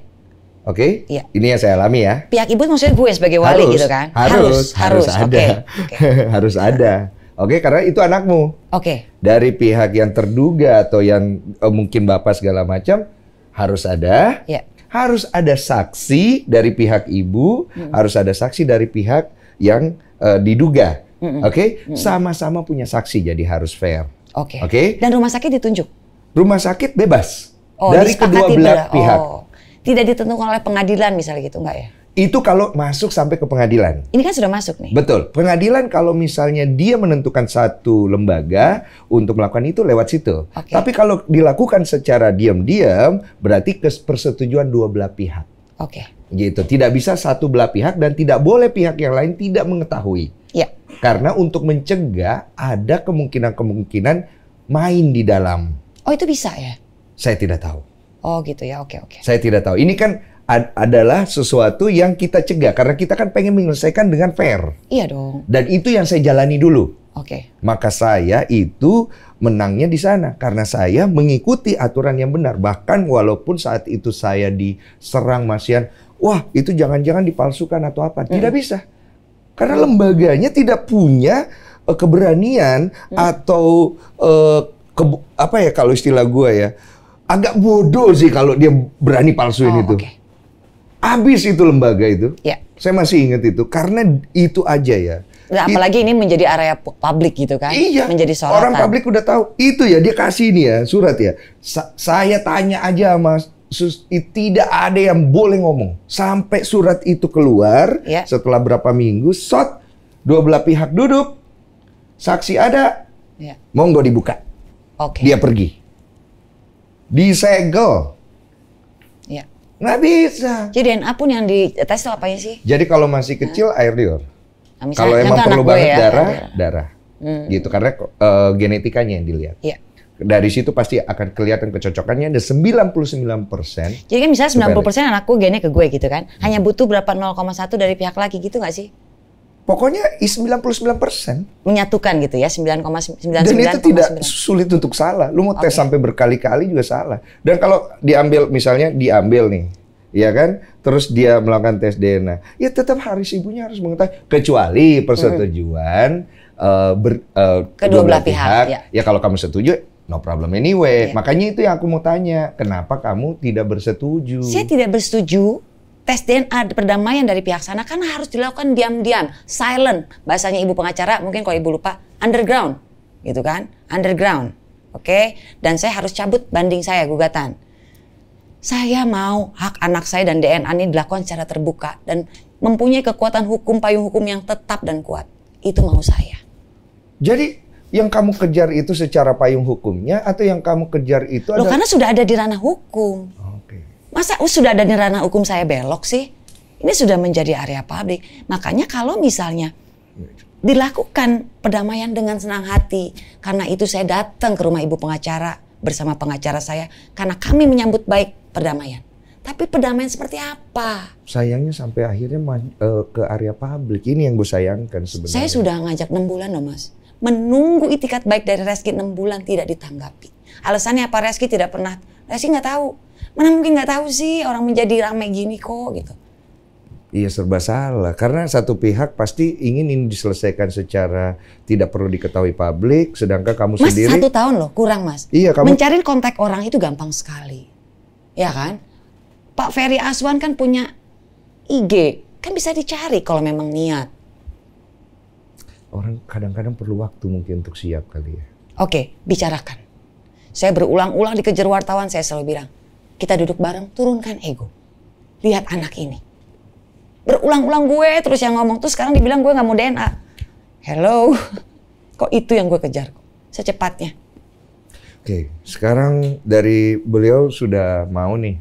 Oke, okay? ya. ini yang saya alami ya. Pihak ibu maksudnya gue sebagai wali harus, gitu kan? Harus, harus, harus, harus ada, okay. Okay. harus ada. Oke, okay, karena itu anakmu. Oke. Okay. Dari pihak yang terduga atau yang oh, mungkin bapak segala macam harus ada. Yeah. Harus ada saksi dari pihak ibu, mm. harus ada saksi dari pihak yang uh, diduga. Mm -hmm. Oke, okay? mm sama-sama punya saksi jadi harus fair. Oke. Okay. Oke. Okay? Dan rumah sakit ditunjuk. Rumah sakit bebas. Oh, dari kedua belah pihak. Oh. Tidak ditentukan oleh pengadilan misalnya gitu enggak ya? Itu kalau masuk sampai ke pengadilan. Ini kan sudah masuk nih. Betul. Pengadilan kalau misalnya dia menentukan satu lembaga untuk melakukan itu lewat situ. Okay. Tapi kalau dilakukan secara diam-diam berarti persetujuan dua belah pihak. Oke. Okay. Gitu. Tidak bisa satu belah pihak dan tidak boleh pihak yang lain tidak mengetahui. Iya. Karena untuk mencegah ada kemungkinan-kemungkinan main di dalam. Oh, itu bisa ya? Saya tidak tahu. Oh, gitu ya. Oke, okay, oke. Okay. Saya tidak tahu. Ini kan ad adalah sesuatu yang kita cegah karena kita kan pengen menyelesaikan dengan fair. Iya dong. Dan itu yang saya jalani dulu. Oke. Okay. Maka saya itu menangnya di sana karena saya mengikuti aturan yang benar. Bahkan walaupun saat itu saya diserang Masian, wah itu jangan-jangan dipalsukan atau apa? Hmm. Tidak bisa. Karena lembaganya tidak punya uh, keberanian hmm. atau uh, eh, ke, apa ya kalau istilah gue ya agak bodoh sih kalau dia berani palsuin oh, itu. Okay. Habis itu lembaga itu. Ya. Saya masih ingat itu karena itu aja ya. Nah, apalagi ini menjadi area publik gitu kan? Iya. Menjadi sorotan. Orang publik udah tahu. Itu ya dia kasih ini ya surat ya. Sa saya tanya aja mas. Sus, tidak ada yang boleh ngomong sampai surat itu keluar yeah. setelah berapa minggu shot dua belah pihak duduk saksi ada yeah. monggo dibuka okay. dia pergi disegel Nggak bisa. Jadi DNA pun yang dites itu apanya sih? Jadi kalau masih kecil nah. air liur. Nah, kalau emang perlu banget ya, darah, darah, darah. Hmm. Gitu karena uh, genetikanya yang dilihat. Iya. Dari situ pasti akan kelihatan kecocokannya ada 99%. Jadi kan misalnya 90% anakku gennya ke gue gitu kan. Hanya butuh berapa 0,1 dari pihak laki gitu nggak sih? Pokoknya 99%. Menyatukan gitu ya, 9,99. Dan itu tidak 9. sulit untuk salah. Lu mau tes okay. sampai berkali-kali juga salah. Dan kalau diambil, misalnya diambil nih, ya kan? Terus dia melakukan tes DNA. Ya tetap harus ibunya harus mengetahui. Kecuali persetujuan hmm. uh, ber, uh, kedua belah pihak. pihak. Ya. ya kalau kamu setuju, no problem anyway. Ya. Makanya itu yang aku mau tanya. Kenapa kamu tidak bersetuju? Saya tidak bersetuju tes DNA perdamaian dari pihak sana kan harus dilakukan diam-diam, silent. Bahasanya ibu pengacara mungkin kalau ibu lupa underground, gitu kan? Underground. Oke, okay? dan saya harus cabut banding saya gugatan. Saya mau hak anak saya dan DNA ini dilakukan secara terbuka dan mempunyai kekuatan hukum payung hukum yang tetap dan kuat. Itu mau saya. Jadi yang kamu kejar itu secara payung hukumnya atau yang kamu kejar itu Loh, adalah... karena sudah ada di ranah hukum. Oh. Masa oh, sudah ada di ranah hukum saya belok sih? Ini sudah menjadi area publik. Makanya kalau misalnya dilakukan perdamaian dengan senang hati. Karena itu saya datang ke rumah ibu pengacara bersama pengacara saya. Karena kami menyambut baik perdamaian. Tapi perdamaian seperti apa? Sayangnya sampai akhirnya uh, ke area publik. Ini yang gue sayangkan sebenarnya. Saya sudah ngajak enam bulan loh mas menunggu itikat baik dari Reski enam bulan tidak ditanggapi. Alasannya apa Reski tidak pernah? Reski nggak tahu mana mungkin nggak tahu sih orang menjadi ramai gini kok gitu. Iya serba salah karena satu pihak pasti ingin ini diselesaikan secara tidak perlu diketahui publik, sedangkan kamu mas, sendiri. Mas satu tahun loh kurang mas. Iya kamu. Mencari kontak orang itu gampang sekali, ya kan? Pak Ferry Aswan kan punya IG, kan bisa dicari kalau memang niat. Orang kadang-kadang perlu waktu mungkin untuk siap kali ya. Oke, bicarakan. Saya berulang-ulang dikejar wartawan, saya selalu bilang, kita duduk bareng, turunkan ego. Lihat anak ini. Berulang-ulang gue terus yang ngomong. tuh sekarang dibilang gue gak mau DNA. Hello. Kok itu yang gue kejar? Secepatnya. Oke, sekarang dari beliau sudah mau nih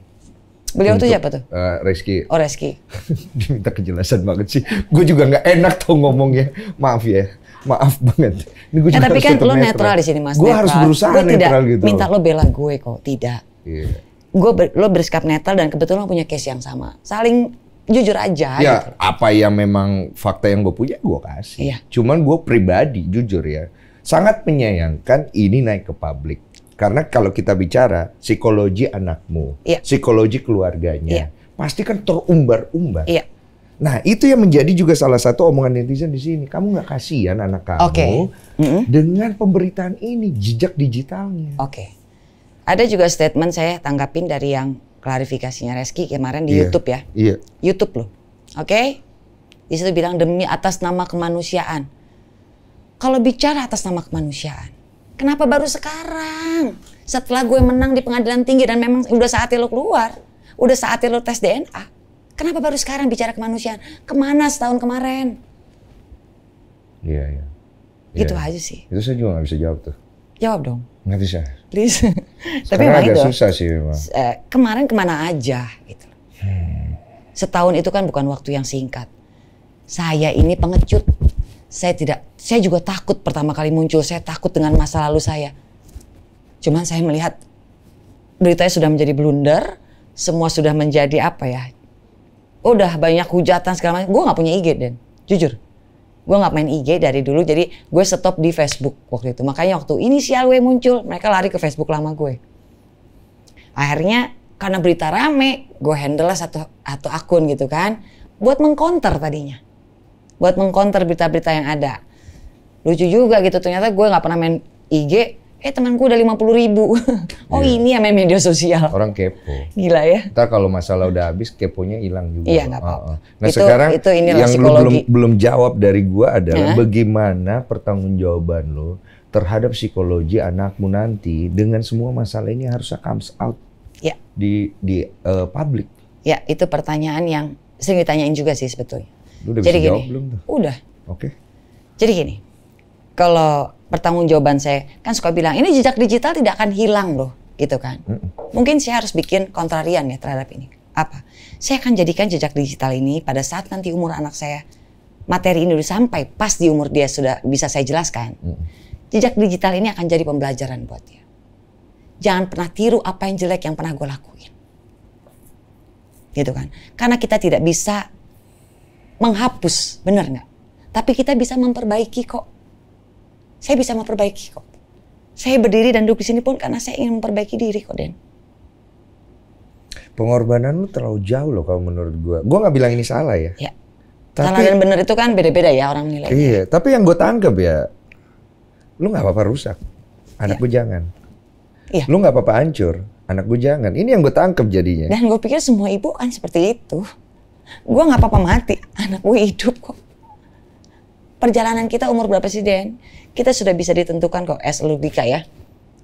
Beliau tuh siapa tuh? Uh, Reski. Oh Reski. Diminta kejelasan banget sih. Gue juga gak enak tuh ngomongnya. Maaf ya. Maaf banget. Ini gua eh, kan ya, tapi kan lo netral, netral di sini mas. Gue harus berusaha gua netral tidak gitu. Minta lo bela gue kok. Tidak. Yeah gue ber, lo bersikap netral dan kebetulan punya case yang sama. Saling jujur aja. Ya, gitu. apa yang memang fakta yang gue punya gue kasih. Iya. Cuman gue pribadi jujur ya, sangat menyayangkan ini naik ke publik. Karena kalau kita bicara psikologi anakmu, iya. psikologi keluarganya, iya. pasti kan terumbar-umbar. Iya. Nah itu yang menjadi juga salah satu omongan netizen di sini. Kamu nggak kasihan anak kamu okay. dengan pemberitaan ini jejak digitalnya. Oke. Okay. Ada juga statement saya tanggapin dari yang klarifikasinya Reski kemarin di yeah. YouTube ya. Iya. Yeah. YouTube loh. Oke? Okay? Di situ bilang demi atas nama kemanusiaan. Kalau bicara atas nama kemanusiaan, kenapa baru sekarang? Setelah gue menang di pengadilan tinggi dan memang udah saatnya lo keluar, udah saatnya lo tes DNA. Kenapa baru sekarang bicara kemanusiaan? Kemana setahun kemarin? Iya, iya. Yeah. Gitu yeah. aja sih. Itu saya juga gak bisa jawab tuh. Jawab dong. Gak bisa please. Tapi emang itu. susah sih. Memang. Eh, kemarin kemana aja gitu. Hmm. Setahun itu kan bukan waktu yang singkat. Saya ini pengecut. Saya tidak, saya juga takut pertama kali muncul. Saya takut dengan masa lalu saya. Cuman saya melihat beritanya sudah menjadi blunder, semua sudah menjadi apa ya? Udah banyak hujatan segala macam. Gue gak punya IG dan jujur gue nggak main IG dari dulu jadi gue stop di Facebook waktu itu makanya waktu inisial gue muncul mereka lari ke Facebook lama gue akhirnya karena berita rame gue handle lah satu atau akun gitu kan buat mengkonter tadinya buat mengkonter berita-berita yang ada lucu juga gitu ternyata gue nggak pernah main IG eh temanku udah lima puluh ribu. oh yeah. ini ya main media sosial. Orang kepo. Gila ya. Ntar kalau masalah udah habis keponya hilang juga. Iya nggak apa-apa. Nah itu, sekarang itu yang lu belum belum jawab dari gua adalah huh? bagaimana pertanggungjawaban lo terhadap psikologi anakmu nanti dengan semua masalah ini harusnya comes out yeah. di di uh, eh, publik. Ya itu pertanyaan yang sering ditanyain juga sih sebetulnya. Lu udah Jadi bisa gini, jawab belum tuh? Udah. Oke. Okay. Jadi gini, kalau pertanggungjawaban saya kan suka bilang ini jejak digital tidak akan hilang loh gitu kan mm. mungkin saya harus bikin kontrarian ya terhadap ini apa saya akan jadikan jejak digital ini pada saat nanti umur anak saya materi ini udah sampai pas di umur dia sudah bisa saya jelaskan mm. jejak digital ini akan jadi pembelajaran buat dia jangan pernah tiru apa yang jelek yang pernah gue lakuin gitu kan karena kita tidak bisa menghapus bener nggak tapi kita bisa memperbaiki kok saya bisa memperbaiki kok. Saya berdiri dan duduk di sini pun karena saya ingin memperbaiki diri kok, Den. Pengorbananmu terlalu jauh loh kalau menurut gua. Gua nggak bilang ini salah ya. ya. Tapi, salah dan benar itu kan beda-beda ya orang nilai. Iya, tapi yang gue tangkep ya, lu nggak apa-apa rusak, anak ya. gue jangan. Iya. Lu nggak apa-apa hancur, anak gue jangan. Ini yang gue tangkep jadinya. Dan gue pikir semua ibu kan seperti itu. Gue nggak apa-apa mati, anak gue hidup kok perjalanan kita umur berapa presiden Kita sudah bisa ditentukan kok es logika ya.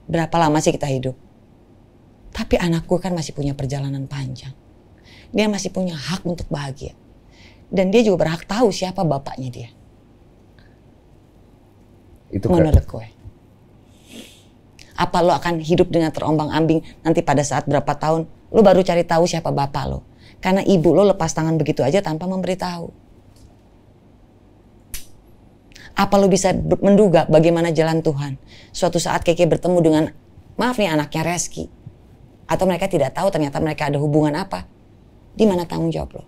Berapa lama sih kita hidup? Tapi anakku kan masih punya perjalanan panjang. Dia masih punya hak untuk bahagia. Dan dia juga berhak tahu siapa bapaknya dia. Itu menurut gue. Apa lo akan hidup dengan terombang ambing nanti pada saat berapa tahun lo baru cari tahu siapa bapak lo? Karena ibu lo lepas tangan begitu aja tanpa memberitahu apa lo bisa menduga bagaimana jalan Tuhan? Suatu saat Keke bertemu dengan, maaf nih anaknya Reski. Atau mereka tidak tahu ternyata mereka ada hubungan apa. Di mana tanggung jawab lo?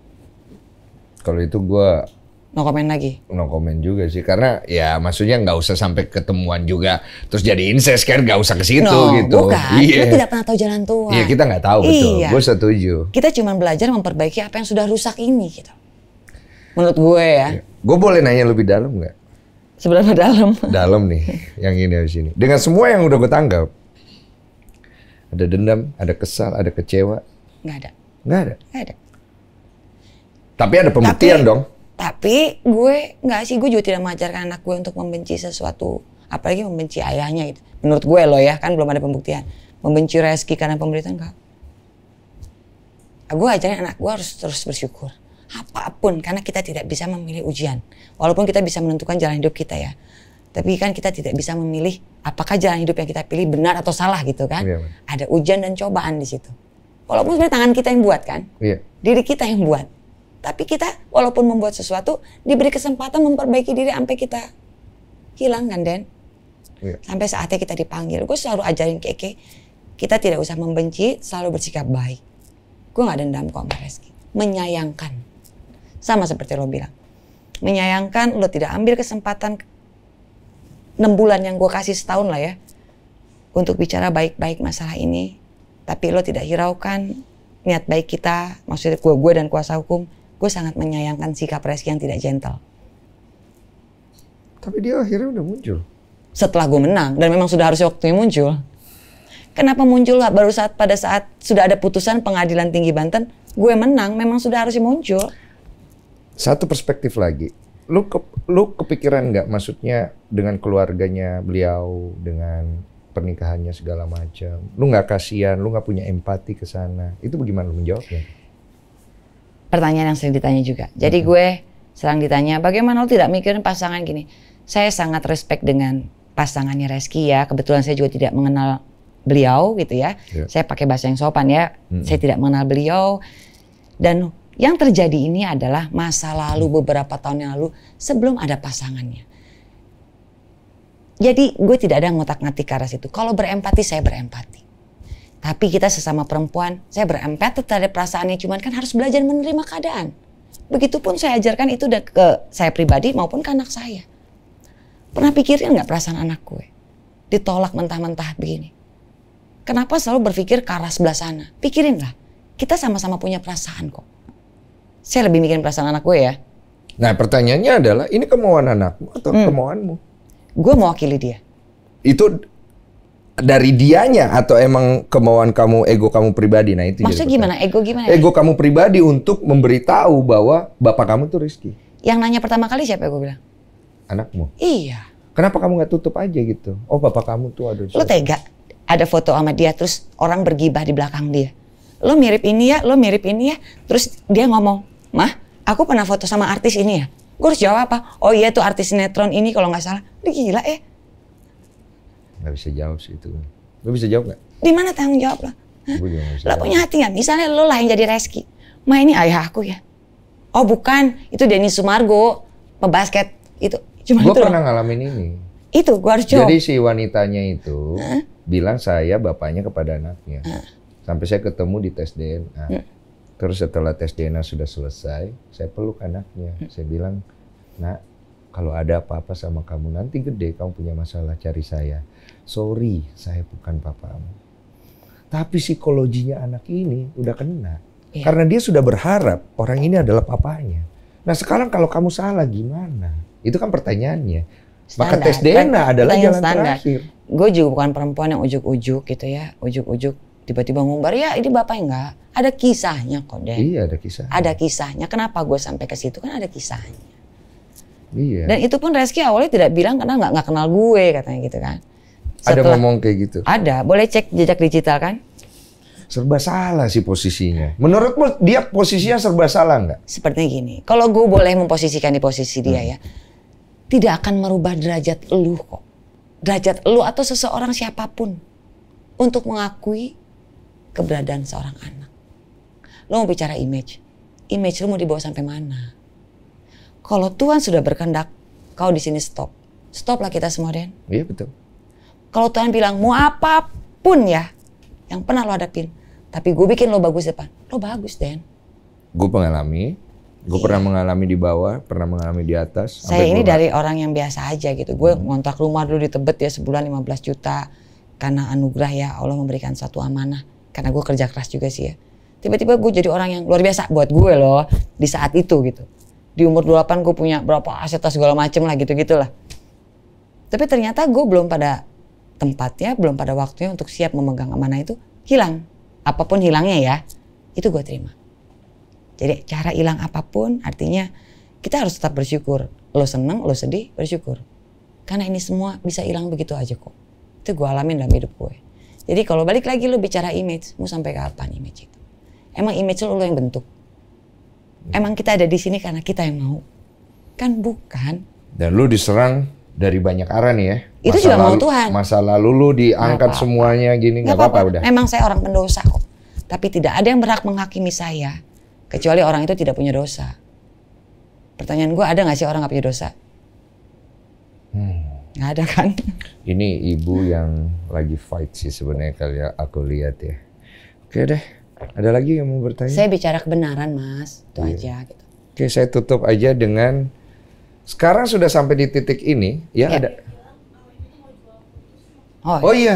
Kalau itu gue No komen lagi? No komen juga sih, karena ya maksudnya nggak usah sampai ketemuan juga, terus jadi incest kan nggak usah ke situ no, gitu. bukan. Yeah. Kita iya. tidak pernah tahu jalan Tuhan. Iya, yeah, kita nggak tahu, betul. Iya. Gue setuju. Kita cuma belajar memperbaiki apa yang sudah rusak ini gitu. Menurut gue ya. Iya. Gue boleh nanya lebih dalam nggak? Seberapa dalam? Dalam nih, yang ini harus ini. Dengan semua yang udah gue tanggap, ada dendam, ada kesal, ada kecewa. Nggak ada. Nggak ada. Nggak ada. Tapi ada pembuktian dong. Tapi gue nggak sih, gue juga tidak mengajarkan anak gue untuk membenci sesuatu, apalagi membenci ayahnya gitu. Menurut gue loh ya, kan belum ada pembuktian. Membenci rezeki karena pemberitaan enggak. Gue ajarin anak gue harus terus bersyukur apapun karena kita tidak bisa memilih ujian. Walaupun kita bisa menentukan jalan hidup kita ya. Tapi kan kita tidak bisa memilih apakah jalan hidup yang kita pilih benar atau salah gitu kan. Iya, Ada ujian dan cobaan di situ. Walaupun sebenarnya tangan kita yang buat kan. Iya. Diri kita yang buat. Tapi kita walaupun membuat sesuatu diberi kesempatan memperbaiki diri sampai kita hilang kan Den. Iya. Sampai saatnya kita dipanggil. Gue selalu ajarin Keke, kita tidak usah membenci, selalu bersikap baik. Gue gak dendam kok sama Reski. Menyayangkan. Sama seperti lo bilang. Menyayangkan lo tidak ambil kesempatan 6 bulan yang gue kasih setahun lah ya. Untuk bicara baik-baik masalah ini. Tapi lo tidak hiraukan niat baik kita, maksudnya gue, gue dan kuasa hukum. Gue sangat menyayangkan sikap Reski yang tidak gentle. Tapi dia akhirnya udah muncul. Setelah gue menang, dan memang sudah harus waktunya muncul. Kenapa muncul baru saat pada saat sudah ada putusan pengadilan tinggi Banten, gue menang, memang sudah harus muncul. Satu perspektif lagi. Lu ke, lu kepikiran nggak maksudnya dengan keluarganya beliau dengan pernikahannya segala macam. Lu nggak kasihan, lu nggak punya empati ke sana. Itu bagaimana lu menjawabnya? Pertanyaan yang sering ditanya juga. Jadi gue sering ditanya, bagaimana lu tidak mikirin pasangan gini? Saya sangat respect dengan pasangannya Reski ya. Kebetulan saya juga tidak mengenal beliau gitu ya. Yeah. Saya pakai bahasa yang sopan ya. Mm -hmm. Saya tidak mengenal beliau dan yang terjadi ini adalah masa lalu beberapa tahun yang lalu sebelum ada pasangannya. Jadi gue tidak ada ngotak-ngatik ke arah situ. Kalau berempati, saya berempati. Tapi kita sesama perempuan, saya berempati terhadap perasaannya. Cuman kan harus belajar menerima keadaan. Begitupun saya ajarkan itu ke saya pribadi maupun ke anak saya. Pernah pikirin nggak perasaan anak gue? Ditolak mentah-mentah begini. Kenapa selalu berpikir ke arah sebelah sana? Pikirinlah, kita sama-sama punya perasaan kok saya lebih mikirin perasaan anak gue ya. Nah pertanyaannya adalah ini kemauan anakmu atau hmm. kemauanmu? Gue mewakili dia. Itu dari dianya atau emang kemauan kamu ego kamu pribadi nah itu maksudnya gimana ego gimana ya? ego kamu pribadi untuk memberitahu bahwa bapak kamu tuh Rizky yang nanya pertama kali siapa ya gue bilang anakmu iya kenapa kamu nggak tutup aja gitu oh bapak kamu tuh ada lo tega ada foto sama dia terus orang bergibah di belakang dia lo mirip ini ya lo mirip ini ya terus dia ngomong mah aku pernah foto sama artis ini ya? Gue harus jawab apa? Oh iya tuh artis sinetron ini kalau nggak salah. Udah gila ya. Eh. Gak bisa jawab sih itu. Lo bisa jawab nggak? Di mana tanggung jawab lo? Lo punya hati nggak? Misalnya lo lah yang jadi Reski. Mah ini ayah aku ya? Oh bukan, itu Denny Sumargo, pebasket itu. Cuma gue pernah loh. ngalamin ini. Itu Gue harus jawab. Jadi si wanitanya itu huh? bilang saya bapaknya kepada anaknya. Huh? Sampai saya ketemu di tes DNA. Hmm Terus setelah tes DNA sudah selesai, saya peluk anaknya. Hmm. Saya bilang, nak, kalau ada apa-apa sama kamu, nanti gede kamu punya masalah cari saya. Sorry, saya bukan papamu. Tapi psikologinya anak ini udah kena. Iya. Karena dia sudah berharap orang ini adalah papanya. Nah sekarang kalau kamu salah gimana? Itu kan pertanyaannya. Maka tes DNA kan adalah jalan standar. terakhir. Gue juga bukan perempuan yang ujuk-ujuk gitu ya. Ujuk-ujuk tiba-tiba ngumbar ya ini bapak enggak ada kisahnya kok deh iya ada kisah ada kisahnya kenapa gue sampai ke situ kan ada kisahnya iya dan itu pun Reski awalnya tidak bilang karena nggak nggak kenal gue katanya gitu kan Setelah, ada ngomong kayak gitu ada boleh cek jejak digital kan serba salah sih posisinya menurutmu dia posisinya serba salah nggak seperti gini kalau gue boleh memposisikan di posisi dia hmm. ya tidak akan merubah derajat lu kok derajat lu atau seseorang siapapun untuk mengakui keberadaan seorang anak. Lo mau bicara image, image lo mau dibawa sampai mana? Kalau Tuhan sudah berkendak, kau di sini stop. Stoplah kita semua, Den. Iya, betul. Kalau Tuhan bilang, mau apapun ya, yang pernah lo hadapin, tapi gue bikin lo bagus depan, lo bagus, Den. Gue mengalami, gue iya. pernah mengalami di bawah, pernah mengalami di atas. Saya ini dari orang yang biasa aja gitu. Gue hmm. ngontrak rumah dulu di Tebet ya sebulan 15 juta karena anugerah ya Allah memberikan satu amanah karena gue kerja keras juga sih ya tiba-tiba gue jadi orang yang luar biasa buat gue loh di saat itu gitu di umur 28 gue punya berapa aset segala macem lah gitu gitulah tapi ternyata gue belum pada tempatnya belum pada waktunya untuk siap memegang amanah itu hilang apapun hilangnya ya itu gue terima jadi cara hilang apapun artinya kita harus tetap bersyukur lo seneng lo sedih bersyukur karena ini semua bisa hilang begitu aja kok itu gue alamin dalam hidup gue jadi kalau balik lagi lu bicara image, mau sampai kapan image itu? Emang image lu, lu yang bentuk? Hmm. Emang kita ada di sini karena kita yang mau? Kan bukan. Dan lu diserang dari banyak arah nih ya. Masa itu juga lalu, mau Tuhan. Masa lalu lu diangkat apa -apa. semuanya gini nggak apa-apa udah. Emang saya orang pendosa kok. Tapi tidak ada yang berhak menghakimi saya kecuali orang itu tidak punya dosa. Pertanyaan gue ada gak sih orang gak punya dosa? Hmm. Nggak ada kan? Ini ibu yang lagi fight sih sebenarnya kali ya aku lihat ya. Oke deh, ada lagi yang mau bertanya? Saya bicara kebenaran mas, itu iya. aja gitu. Oke, saya tutup aja dengan sekarang sudah sampai di titik ini ya, iya. ada. Oh, iya. oh iya.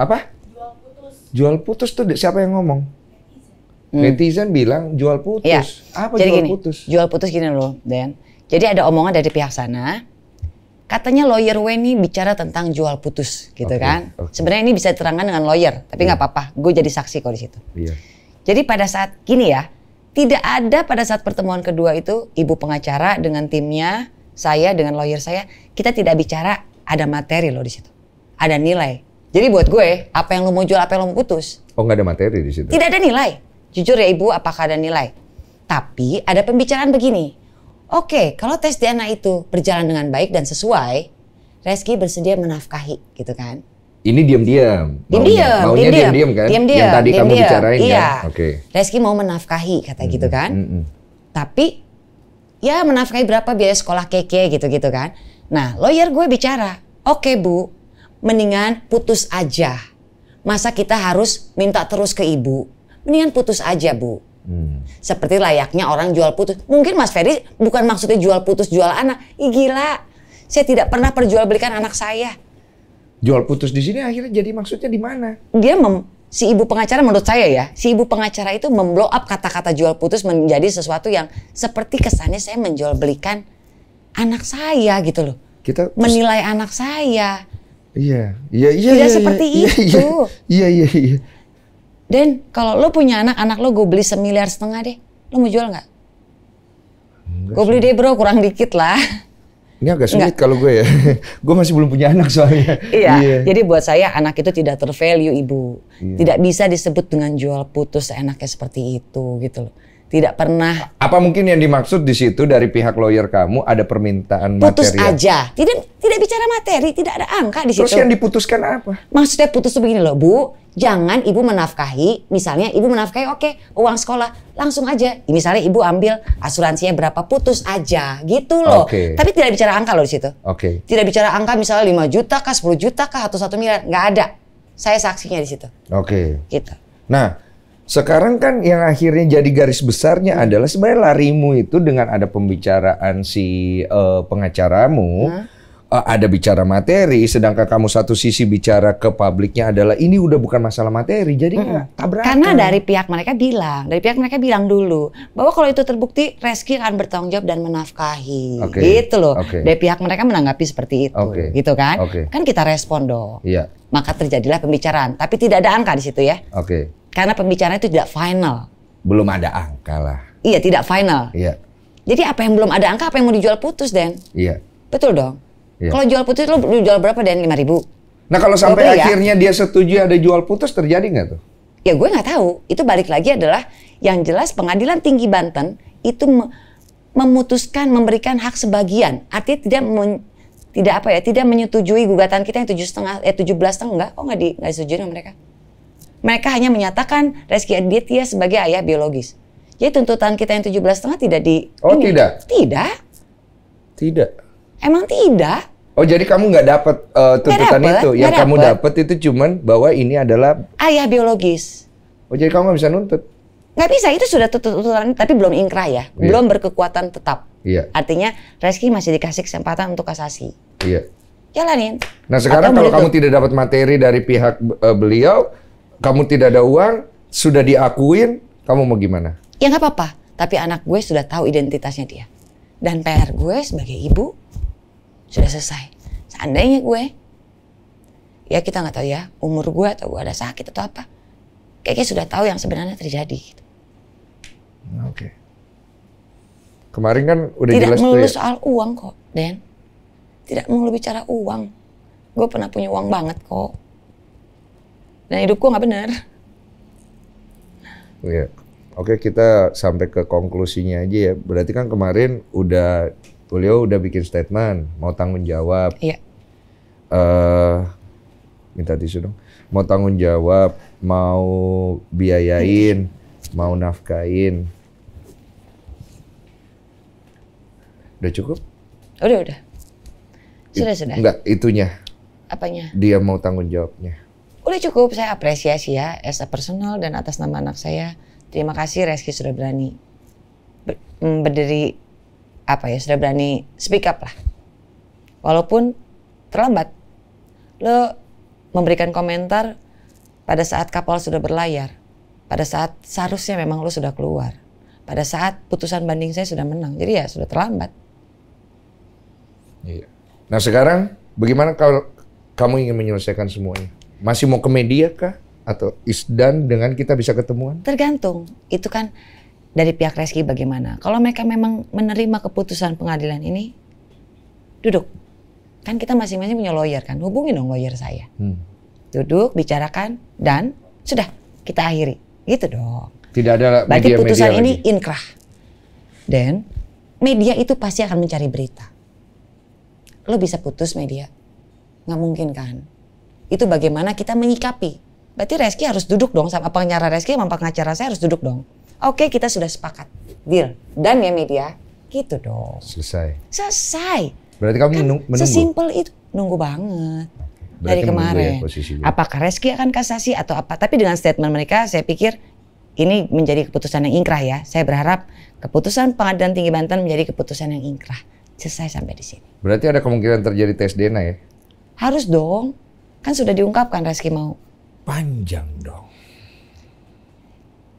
apa? Jual putus. Jual putus tuh siapa yang ngomong? Hmm. Netizen bilang jual putus. Ya. Apa Jadi jual gini, putus? Jual putus gini loh, Dan. Jadi ada omongan dari pihak sana katanya lawyer Weni bicara tentang jual putus gitu okay, kan. Okay. Sebenarnya ini bisa diterangkan dengan lawyer, tapi iya. nggak yeah. apa-apa. Gue jadi saksi kok di situ. Yeah. Jadi pada saat gini ya, tidak ada pada saat pertemuan kedua itu ibu pengacara dengan timnya, saya dengan lawyer saya, kita tidak bicara ada materi loh di situ. Ada nilai. Jadi buat gue, apa yang lo mau jual, apa yang lo mau putus. Oh nggak ada materi di situ? Tidak ada nilai. Jujur ya ibu, apakah ada nilai? Tapi ada pembicaraan begini, Oke, okay, kalau tes DNA itu berjalan dengan baik dan sesuai, Reski bersedia menafkahi gitu kan. Ini diam-diam. Diam-diam. Maunya diam-diam kan? Diam-diam. Yang tadi diem, kamu bicarain kan? iya. kan? Oke. Okay. Reski mau menafkahi kata mm -hmm. gitu kan. Mm -hmm. Tapi ya menafkahi berapa biaya sekolah keke gitu-gitu kan. Nah, lawyer gue bicara, "Oke, okay, Bu. Mendingan putus aja. Masa kita harus minta terus ke ibu? Mendingan putus aja, Bu." Hmm. Seperti layaknya orang jual putus. Mungkin Mas Ferry bukan maksudnya jual putus jual anak. Ih gila. Saya tidak pernah perjualbelikan anak saya. Jual putus di sini akhirnya jadi maksudnya di mana? Dia mem si ibu pengacara menurut saya ya, si ibu pengacara itu memblow up kata-kata jual putus menjadi sesuatu yang seperti kesannya saya menjual belikan anak saya gitu loh. Kita menilai anak saya. Iya, iya, iya. Tidak iya, iya seperti iya, iya. itu. Iya, iya, iya. iya. Den, kalau lo punya anak, anak lo gue beli semiliar setengah deh. Lo mau jual nggak? Gue beli deh bro, kurang dikit lah. Ini agak sulit kalau gue ya. gue masih belum punya anak soalnya. Iya. yeah. Jadi buat saya anak itu tidak tervalue ibu. Yeah. Tidak bisa disebut dengan jual putus enaknya seperti itu gitu loh tidak pernah. Apa mungkin yang dimaksud di situ dari pihak lawyer kamu ada permintaan putus materi? Putus aja, tidak tidak bicara materi, tidak ada angka di situ. Terus yang diputuskan apa? Maksudnya putus begini loh, Bu. Jangan ibu menafkahi, misalnya ibu menafkahi oke okay, uang sekolah langsung aja. Misalnya ibu ambil asuransinya berapa putus aja gitu loh. Okay. Tapi tidak bicara angka loh di situ. Oke. Okay. Tidak bicara angka misalnya 5 juta kah, 10 juta kah atau 1 miliar, nggak ada. Saya saksinya di situ. Oke. Okay. Gitu. Nah, sekarang kan yang akhirnya jadi garis besarnya hmm. adalah sebenarnya larimu itu dengan ada pembicaraan si uh, pengacaramu hmm. uh, ada bicara materi, sedangkan kamu satu sisi bicara ke publiknya adalah ini udah bukan masalah materi, jadi hmm. tabrakan. Karena dari pihak mereka bilang, dari pihak mereka bilang dulu bahwa kalau itu terbukti Reski akan bertanggung jawab dan menafkahi, okay. gitu loh. Okay. Dari pihak mereka menanggapi seperti itu, okay. gitu kan? Okay. Kan kita respon dong. Iya. Maka terjadilah pembicaraan, tapi tidak ada angka di situ ya. Oke. Okay karena pembicaraan itu tidak final. Belum ada angka lah. Iya, tidak final. Iya. Jadi apa yang belum ada angka, apa yang mau dijual putus, Den? Iya. Betul dong. Iya. Kalau jual putus lo jual berapa, Den? Lima ribu. Nah kalau sampai Lalu, iya. akhirnya ya. dia setuju ada jual putus terjadi nggak tuh? Ya gue nggak tahu. Itu balik lagi adalah yang jelas pengadilan tinggi Banten itu memutuskan memberikan hak sebagian. Artinya tidak men tidak apa ya tidak menyetujui gugatan kita yang tujuh setengah eh tujuh belas setengah enggak Oh nggak di nggak disetujui sama mereka mereka hanya menyatakan Reski Aditya sebagai ayah biologis. Jadi tuntutan kita yang 17 setengah tidak di Oh, ini. tidak. Tidak. Tidak. Emang tidak? Oh, jadi kamu nggak dapat uh, eh, tuntutan gak dapet, itu. Yang kamu dapat itu cuman bahwa ini adalah ayah biologis. Oh, jadi kamu nggak bisa nuntut. Nggak bisa, itu sudah tuntutan tapi belum ingkrah ya. Yeah. Belum berkekuatan tetap. Iya. Yeah. Artinya Reski masih dikasih kesempatan untuk kasasi. Iya. Yeah jalanin. Nah sekarang Atau kalau kamu tidak dapat materi dari pihak uh, beliau, kamu tidak ada uang, sudah diakuin, kamu mau gimana? Ya nggak apa-apa, tapi anak gue sudah tahu identitasnya dia. Dan PR gue sebagai ibu sudah selesai. Seandainya gue, ya kita nggak tahu ya, umur gue atau gue ada sakit atau apa. Kayaknya sudah tahu yang sebenarnya terjadi. Gitu. Oke. Okay. Kemarin kan udah Tidak jelas tuh ya. soal uang kok, Den. Tidak melulu bicara uang. Gue pernah punya uang banget kok. Dan hidup gue nggak benar. Iya. Oke kita sampai ke konklusinya aja ya. Berarti kan kemarin udah beliau udah bikin statement mau tanggung jawab. Iya. Uh, minta tisu dong. Mau tanggung jawab, mau biayain, mau nafkain. Udah cukup? Udah udah. Sudah sudah. Enggak itunya. Apanya? Dia mau tanggung jawabnya. Udah cukup, saya apresiasi ya as a personal dan atas nama anak saya. Terima kasih Reski sudah berani ber, mm, berdiri apa ya, sudah berani speak up lah. Walaupun terlambat. Lo memberikan komentar pada saat kapal sudah berlayar. Pada saat seharusnya memang lo sudah keluar. Pada saat putusan banding saya sudah menang. Jadi ya sudah terlambat. Iya. Nah sekarang bagaimana kalau kamu ingin menyelesaikan semuanya? Masih mau ke media kah? Atau isdan dengan kita bisa ketemuan? Tergantung. Itu kan dari pihak Reski bagaimana. Kalau mereka memang menerima keputusan pengadilan ini, duduk. Kan kita masing-masing punya lawyer kan. Hubungi dong lawyer saya. Hmm. Duduk, bicarakan, dan sudah kita akhiri. Gitu dong. Tidak ada media-media Berarti putusan media ini lagi. inkrah. Dan media itu pasti akan mencari berita. Lo bisa putus media. Nggak mungkin kan itu bagaimana kita menyikapi. Berarti Reski harus duduk dong sama pengacara Reski sama pengacara saya harus duduk dong. Oke, kita sudah sepakat. Deal. Dan ya media, gitu dong. Selesai. Selesai. Berarti kamu kan menunggu. Sesimpel itu, nunggu banget. Berarti dari ya kemarin. Ya Apakah Reski akan kasasi atau apa? Tapi dengan statement mereka saya pikir ini menjadi keputusan yang ingkrah ya. Saya berharap keputusan Pengadilan Tinggi Banten menjadi keputusan yang ingkrah. Selesai sampai di sini. Berarti ada kemungkinan terjadi tes DNA ya? Harus dong. Kan sudah diungkapkan Reski mau. Panjang dong.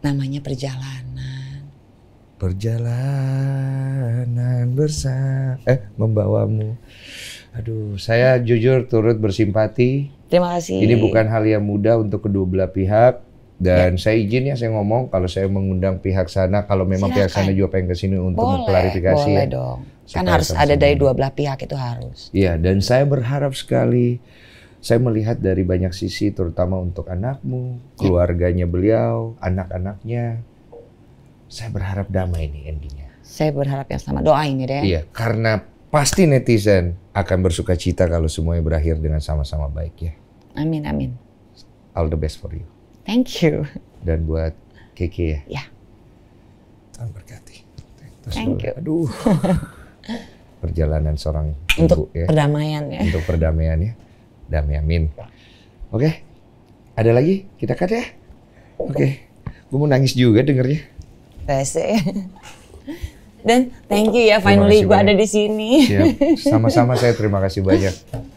Namanya perjalanan. Perjalanan bersama eh membawamu. Aduh, saya jujur turut bersimpati. Terima kasih. Ini bukan hal yang mudah untuk kedua belah pihak dan ya. saya izin ya saya ngomong kalau saya mengundang pihak sana kalau memang Silakan. pihak sana juga pengen kesini untuk boleh, mengklarifikasi. Boleh dong. Kan harus ada dari dua belah pihak itu harus. Iya, dan saya berharap sekali hmm saya melihat dari banyak sisi terutama untuk anakmu, keluarganya beliau, anak-anaknya. Saya berharap damai ini, endingnya. Saya berharap yang sama. Doa ini deh. Iya, karena pasti netizen akan bersuka cita kalau semuanya berakhir dengan sama-sama baik ya. Amin, amin. All the best for you. Thank you. Dan buat Kiki ya. Ya. Tuhan berkati. Terus Thank you. Aduh. Perjalanan seorang ibu untuk ya. Perdamaian ya. Untuk perdamaian ya amin. Oke, okay. ada lagi? Kita cut ya. Oke, okay. gue mau nangis juga dengernya. Rese. Dan thank you ya, finally gue ada di sini. sama-sama saya terima kasih banyak.